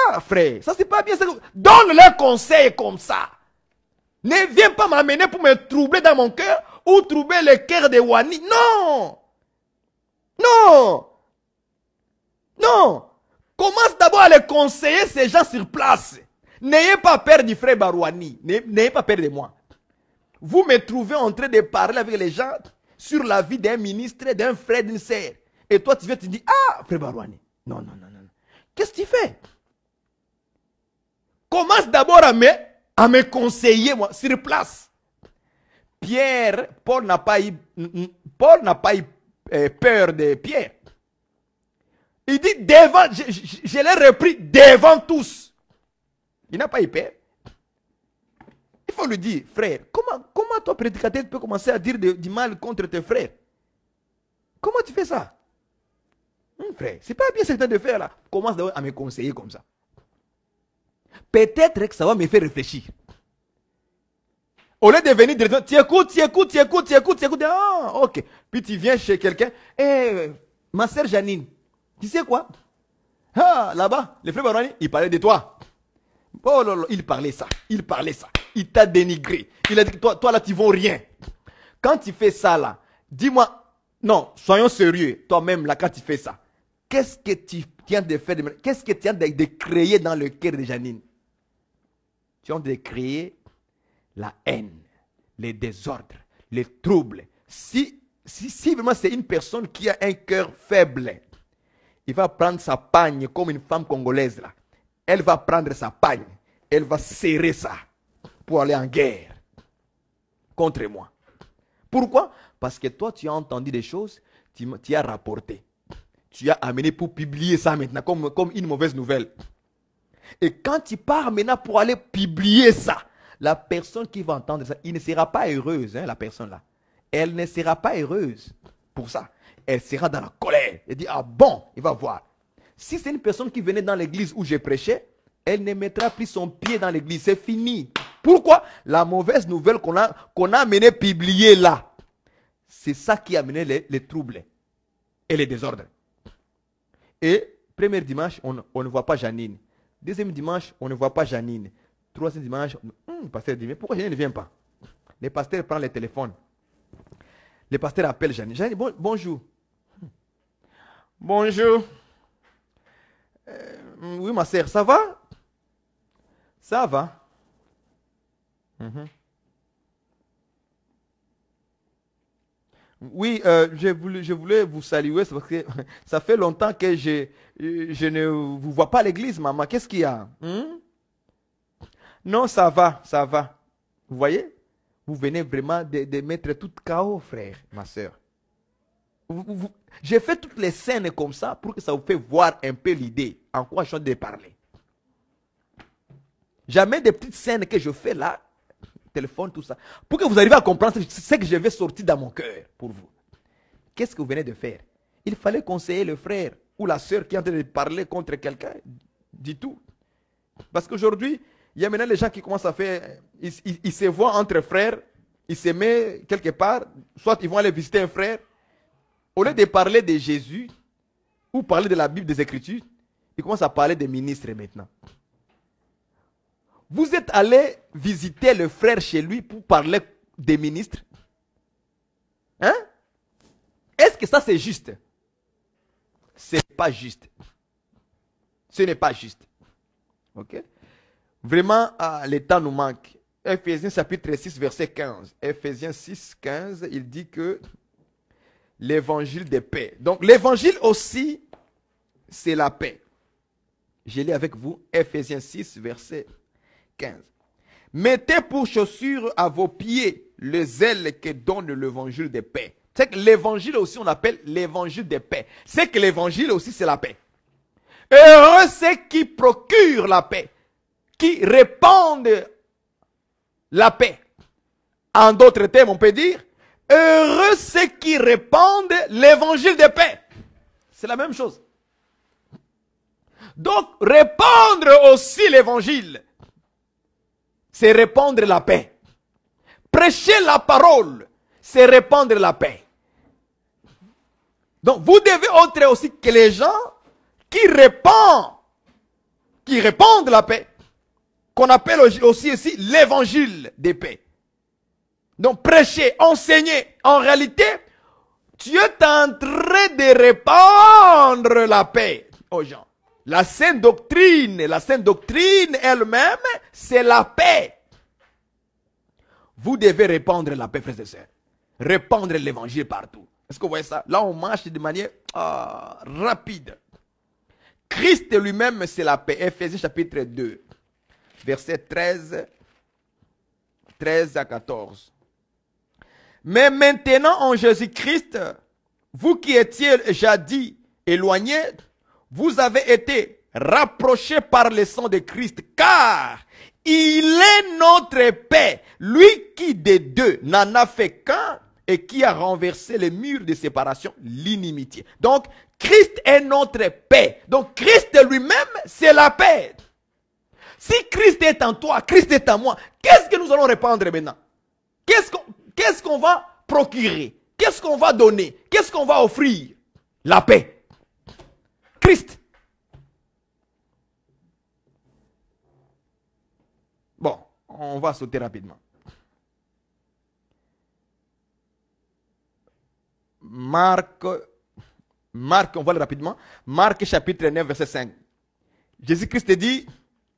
Ah, frère, ça c'est pas bien. Donne leur conseil comme ça. Ne viens pas m'amener pour me troubler dans mon cœur ou troubler le cœur de Wani. Non Non Non Commence d'abord à les conseiller ces gens sur place. N'ayez pas peur du frère Barouani. N'ayez pas peur de moi. Vous me trouvez en train de parler avec les gens sur la vie d'un ministre, d'un frère, d'une sœur. Et toi, tu viens, tu dis, ah, frère Barouani. Non, non, non, non. Qu'est-ce que tu fais Commence d'abord à me, à me conseiller, moi, sur place. Pierre, Paul n'a pas eu, Paul n'a pas euh, peur de Pierre. Il dit devant, je l'ai repris devant tous. Il n'a pas eu peur. Il faut lui dire, frère, comment, comment toi, prédicateur, tu peux commencer à dire du mal contre tes frères Comment tu fais ça hum, Frère, Frère, n'est pas bien certain de faire là. Commence d'abord à me conseiller comme ça. Peut-être que ça va me faire réfléchir. Au lieu de venir dire, tu écoutes, tu écoutes, tu écoutes, tu écoutes, tu écoutes. Ah, ok. Puis tu viens chez quelqu'un. Eh, ma sœur Janine, tu sais quoi Ah, là-bas, le frère Baroni, il parlait de toi. Oh là là, il parlait ça, il parlait ça. Il t'a dénigré. Il a dit, toi, toi là, tu vaux rien. Quand tu fais ça là, dis-moi, non, soyons sérieux, toi-même là, quand tu fais ça, qu'est-ce que tu tiens de faire Qu'est-ce que tu tiens de, créer dans le cœur de Janine Tu viens de créer la haine, les désordres, les troubles. Si, si, si vraiment c'est une personne qui a un cœur faible, il va prendre sa pagne comme une femme congolaise là elle va prendre sa pagne, elle va serrer ça pour aller en guerre contre moi. Pourquoi Parce que toi, tu as entendu des choses, tu, as rapporté. Tu as amené pour publier ça maintenant comme, comme une mauvaise nouvelle. Et quand tu pars maintenant pour aller publier ça, la personne qui va entendre ça, il ne sera pas heureuse, hein, la personne-là. Elle ne sera pas heureuse pour ça. Elle sera dans la colère. Elle dit, ah bon, il va voir. Si c'est une personne qui venait dans l'église où j'ai prêchais, elle ne mettra plus son pied dans l'église. C'est fini. Pourquoi La mauvaise nouvelle qu'on a, qu'on a amenée publiée là, c'est ça qui a amené les, troubles et les désordres. Et premier dimanche, on, ne voit pas Janine. Deuxième dimanche, on ne voit pas Janine. Troisième dimanche, le hum, pasteur dit, mais pourquoi Janine ne vient pas Le pasteur prend le téléphone. Le pasteur appelle Janine. Janine, bonjour. Bonjour. Euh, oui, ma sœur, ça va Ça va. Mhm. Oui, euh, je, voulais, vous saluer parce que ça fait longtemps que je, ne vous vois pas à l'église, maman. Qu'est-ce qu'il y a hmm? Non, ça va, ça va. Vous voyez Vous venez vraiment de, mettre tout chaos, frère, ma soeur. vous, j'ai fait toutes les scènes comme ça pour que ça vous fait voir un peu l'idée en quoi je suis de parler. Jamais des petites scènes que je fais là, téléphone, tout ça, pour que vous arriviez à comprendre ce que je vais sortir dans mon cœur pour vous. Qu'est-ce que vous venez de faire Il fallait conseiller le frère ou la sœur qui est en train de parler contre quelqu'un du tout. Parce qu'aujourd'hui, il y a maintenant les gens qui commencent à faire, ils, ils se voient entre frères, ils se mettent quelque part, soit ils vont aller visiter un frère, au lieu de parler de Jésus ou parler de la Bible des Écritures, il commence à parler des ministres maintenant. Vous êtes allé visiter le frère chez lui pour parler des ministres Hein Est-ce que ça c'est juste Ce n'est pas juste. Ce n'est pas juste. Ok Vraiment, ah, le temps nous manque. Ephésiens chapitre 6, verset 15. Ephésiens 6, 15, il dit que l'évangile des paix. Donc l'évangile aussi, c'est la paix. Je lis avec vous Ephésiens 6, verset 15. Mettez pour chaussures à vos pieds le zèle que donne l'évangile des paix. C'est que l'évangile aussi, on appelle l'évangile des paix. C'est que l'évangile aussi, c'est la paix. Heureux ceux qui procurent la paix, qui répandent la paix. En d'autres termes, on peut dire, Heureux ceux qui répandent l'évangile de paix. C'est la même chose. Donc, répandre aussi l'évangile, c'est répandre la paix. Prêcher la parole, c'est répandre la paix. Donc, vous devez autre aussi que les gens qui répandent, qui répandent la paix, qu'on appelle aussi ici l'évangile de paix. Donc prêcher, enseigner, en réalité, tu es en train de répandre la paix aux gens. La sainte doctrine, la sainte doctrine elle-même, c'est la paix. Vous devez répandre la paix, frères et sœurs. Répandre l'évangile partout. Est-ce que vous voyez ça Là, on marche de manière ah, rapide. Christ lui-même, c'est la paix. Ephésiens chapitre 2, verset 13, 13 à 14. Mais maintenant en Jésus-Christ, vous qui étiez jadis éloignés, vous avez été rapprochés par le sang de Christ, car il est notre paix, lui qui des deux n'en a fait qu'un et qui a renversé les murs de séparation, l'inimitié. Donc, Christ est notre paix. Donc, Christ lui-même, c'est la paix. Si Christ est en toi, Christ est en moi, qu'est-ce que nous allons répandre maintenant Qu'est-ce qu'on qu'est-ce qu'on va procurer Qu'est-ce qu'on va donner Qu'est-ce qu'on va offrir La paix. Christ. Bon, on va sauter rapidement. Marc, Marc, on va aller rapidement. Marc chapitre 9, verset 5. Jésus-Christ dit,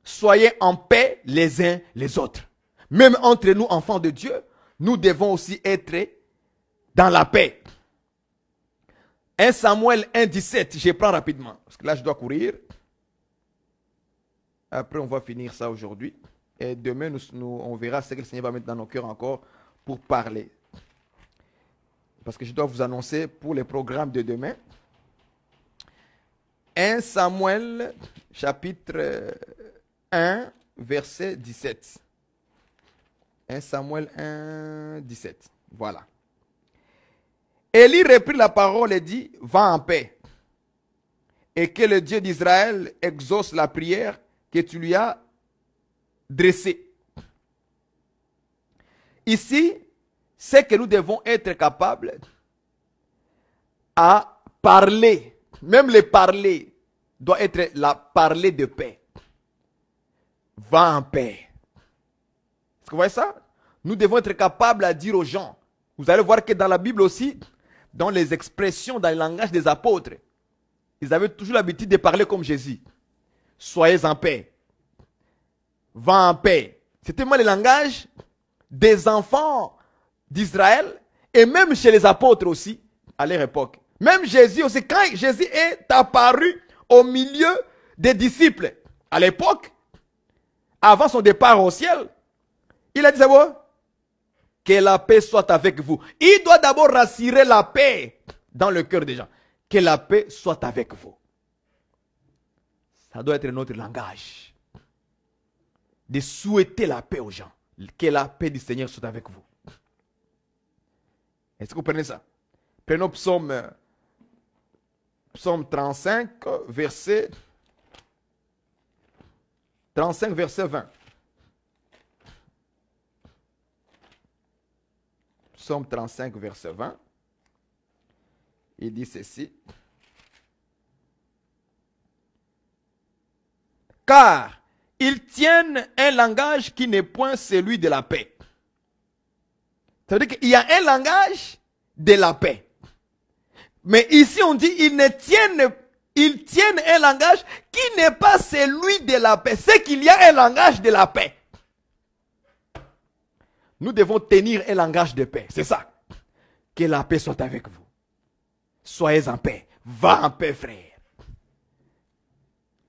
soyez en paix les uns les autres. Même entre nous, enfants de Dieu, nous devons aussi être dans la paix. 1 Samuel 1, 17, je prends rapidement, parce que là je dois courir. Après, on va finir ça aujourd'hui. Et demain, nous, on verra ce que le Seigneur va mettre dans nos cœurs encore pour parler. Parce que je dois vous annoncer pour les programmes de demain. 1 Samuel chapitre 1, verset 17. 1 Samuel 1, 17. Voilà. Élie reprit la parole et dit, va en paix. Et que le Dieu d'Israël exauce la prière que tu lui as dressée. Ici, c'est que nous devons être capables à parler. Même le parler doit être la parler de paix. Va en paix vous voyez ça Nous devons être capables à dire aux gens. Vous allez voir que dans la Bible aussi, dans les expressions, dans le langage des apôtres, ils avaient toujours l'habitude de parler comme Jésus. Soyez en paix. Va en paix. C'était moi le langage des enfants d'Israël et même chez les apôtres aussi à leur époque. Même Jésus aussi, quand Jésus est apparu au milieu des disciples à l'époque, avant son départ au ciel, il a dit, ça, Que la paix soit avec vous. Il doit d'abord rassurer la paix dans le cœur des gens. Que la paix soit avec vous. Ça doit être notre langage. De souhaiter la paix aux gens. Que la paix du Seigneur soit avec vous. Est-ce que vous prenez ça Prenons psaume, psaume 35, verset 35, verset 20. Psaume 35, verset 20. Il dit ceci. Car ils tiennent un langage qui n'est point celui de la paix. cest à dire qu'il y a un langage de la paix. Mais ici, on dit, qu'ils ils tiennent un langage qui n'est pas celui de la paix. C'est qu'il y a un langage de la paix. Nous devons tenir un langage de paix. C'est ça. Que la paix soit avec vous. Soyez en paix. Va en paix, frère.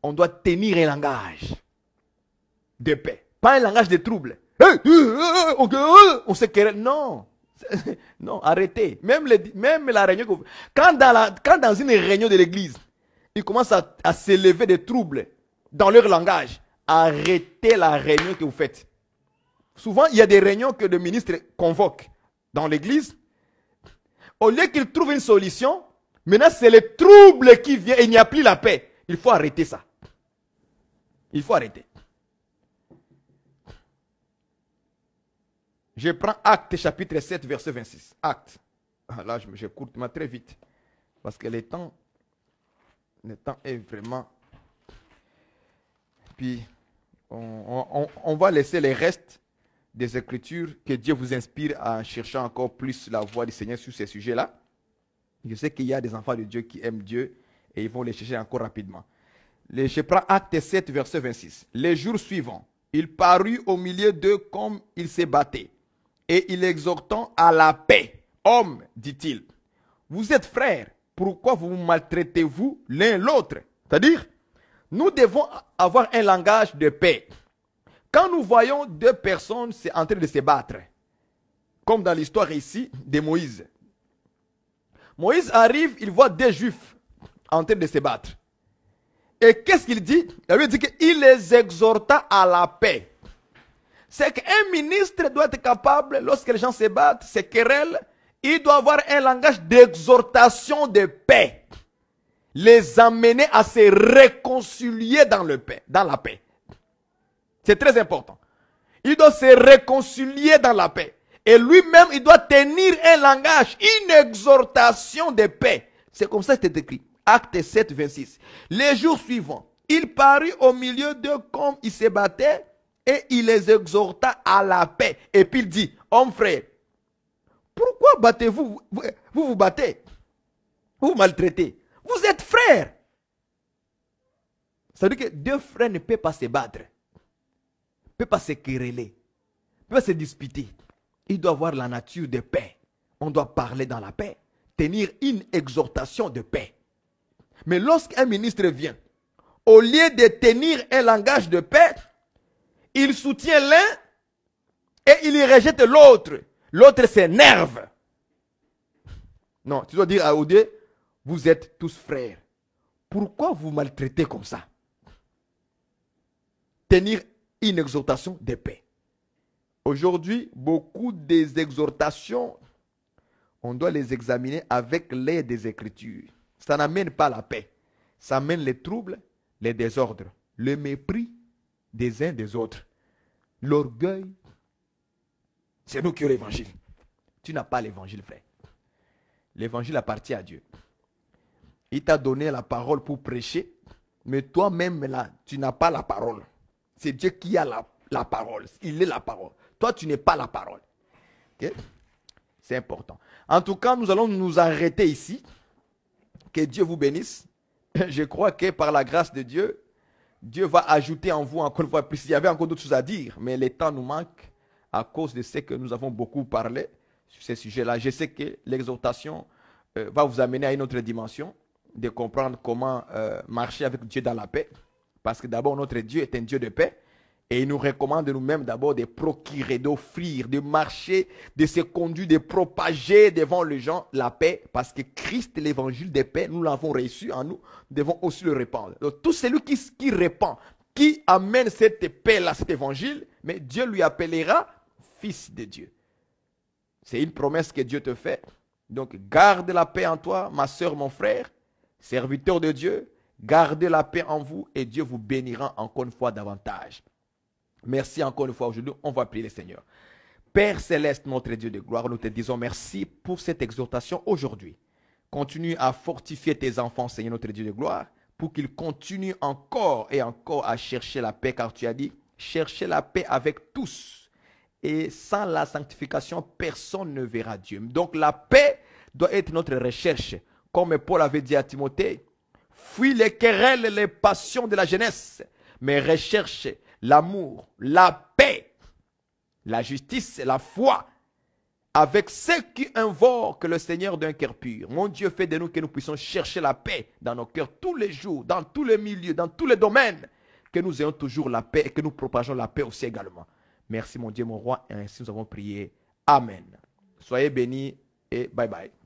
On doit tenir un langage de paix. Pas un langage de trouble. Euh, euh, euh, on sait que Non. Non, arrêtez. Même, même la réunion. Quand, dans quand dans une réunion de l'église, ils commencent à, à s'élever des troubles dans leur langage, arrêtez la réunion que vous faites. Souvent, il y a des réunions que le ministre convoque dans l'église. Au lieu qu'il trouve une solution, maintenant c'est le trouble qui vient et il n'y a plus la paix. Il faut arrêter ça. Il faut arrêter. Je prends Acte chapitre 7, verset 26. Acte. Ah, là, je, je très vite. Parce que le temps, le temps est vraiment... Puis, on va laisser les restes des Écritures, que Dieu vous inspire en cherchant encore plus la voix du Seigneur sur ces sujets-là. Je sais qu'il y a des enfants de Dieu qui aiment Dieu et ils vont les chercher encore rapidement. je prends acte 7, verset 26. Les jours suivants, il parut au milieu d'eux comme il se battait et il exhortant à la paix. Homme, dit-il, vous êtes frères, pourquoi vous maltraitez-vous l'un l'autre C'est-à-dire, nous devons avoir un langage de paix. Quand nous voyons deux personnes en train de se battre, comme dans l'histoire ici de Moïse, Moïse arrive, il voit des juifs en train de se battre. Et qu'est-ce qu'il dit Il dit qu'il les exhorta à la paix. C'est qu'un ministre doit être capable, lorsque les gens se battent, se querellent, il doit avoir un langage d'exhortation de paix. Les amener à se réconcilier dans, le dans la paix. C'est très important. Il doit se réconcilier dans la paix. Et lui-même, il doit tenir un langage, une exhortation de paix. C'est comme ça que c'est écrit. Acte 7, 26. Les jours suivants, il parut au milieu d'eux comme il se battait et il les exhorta à la paix. Et puis il dit, homme frère, pourquoi battez-vous vous, vous, battez Vous vous maltraitez Vous êtes frères. Ça veut dire que deux frères ne peuvent pas se battre ne peut pas se quereller, ne peut pas se disputer. Il doit avoir la nature de paix. On doit parler dans la paix, tenir une exhortation de paix. Mais lorsqu'un ministre vient, au lieu de tenir un langage de paix, il soutient l'un et il y rejette l'autre. L'autre s'énerve. Non, tu dois dire à Odé, vous êtes tous frères. Pourquoi vous maltraitez comme ça Tenir une exhortation de paix. Aujourd'hui, beaucoup des exhortations, on doit les examiner avec l'aide des Écritures. Ça n'amène pas la paix. Ça amène les troubles, les désordres, le mépris des uns des autres, l'orgueil. C'est nous qui avons l'évangile. Tu n'as pas l'évangile, frère. L'évangile appartient à Dieu. Il t'a donné la parole pour prêcher, mais toi-même, là, tu n'as pas la parole. C'est Dieu qui a la, parole. Il est la parole. Toi, tu n'es pas la parole. C'est important. En tout cas, nous allons nous arrêter ici. Que Dieu vous bénisse. Je crois que par la grâce de Dieu, Dieu va ajouter en vous encore une fois plus. Il y avait encore d'autres choses à dire, mais le temps nous manque à cause de ce que nous avons beaucoup parlé sur ces sujets-là. Je sais que l'exhortation euh, va vous amener à une autre dimension, de comprendre comment euh, marcher avec Dieu dans la paix. Parce que d'abord, notre Dieu est un Dieu de paix. Et il nous recommande nous-mêmes d'abord de procurer, d'offrir, de marcher, de se conduire, de propager devant les gens la paix, parce que Christ, l'évangile des paix, nous l'avons reçu en nous, devons aussi le répandre. Donc tout celui qui, qui répand, qui amène cette paix-là, cet évangile, mais Dieu lui appellera fils de Dieu. C'est une promesse que Dieu te fait. Donc garde la paix en toi, ma soeur, mon frère, serviteur de Dieu, Gardez la paix en vous et Dieu vous bénira encore une fois davantage. Merci encore une fois aujourd'hui. On va prier le Seigneur. Père céleste, notre Dieu de gloire, nous te disons merci pour cette exhortation aujourd'hui. Continue à fortifier tes enfants, Seigneur notre Dieu de gloire, pour qu'ils continuent encore et encore à chercher la paix, car tu as dit, cherchez la paix avec tous. Et sans la sanctification, personne ne verra Dieu. Donc la paix doit être notre recherche. Comme Paul avait dit à Timothée, Fuis les querelles et les passions de la jeunesse, mais recherche l'amour, la paix, la justice et la foi avec ceux qui invoquent le Seigneur d'un cœur pur. Mon Dieu, fait de nous que nous puissions chercher la paix dans nos cœurs tous les jours, dans tous les milieux, dans tous les domaines, que nous ayons toujours la paix et que nous propageons la paix aussi également. Merci mon Dieu, mon roi, et ainsi nous avons prié. Amen. Soyez bénis et bye bye.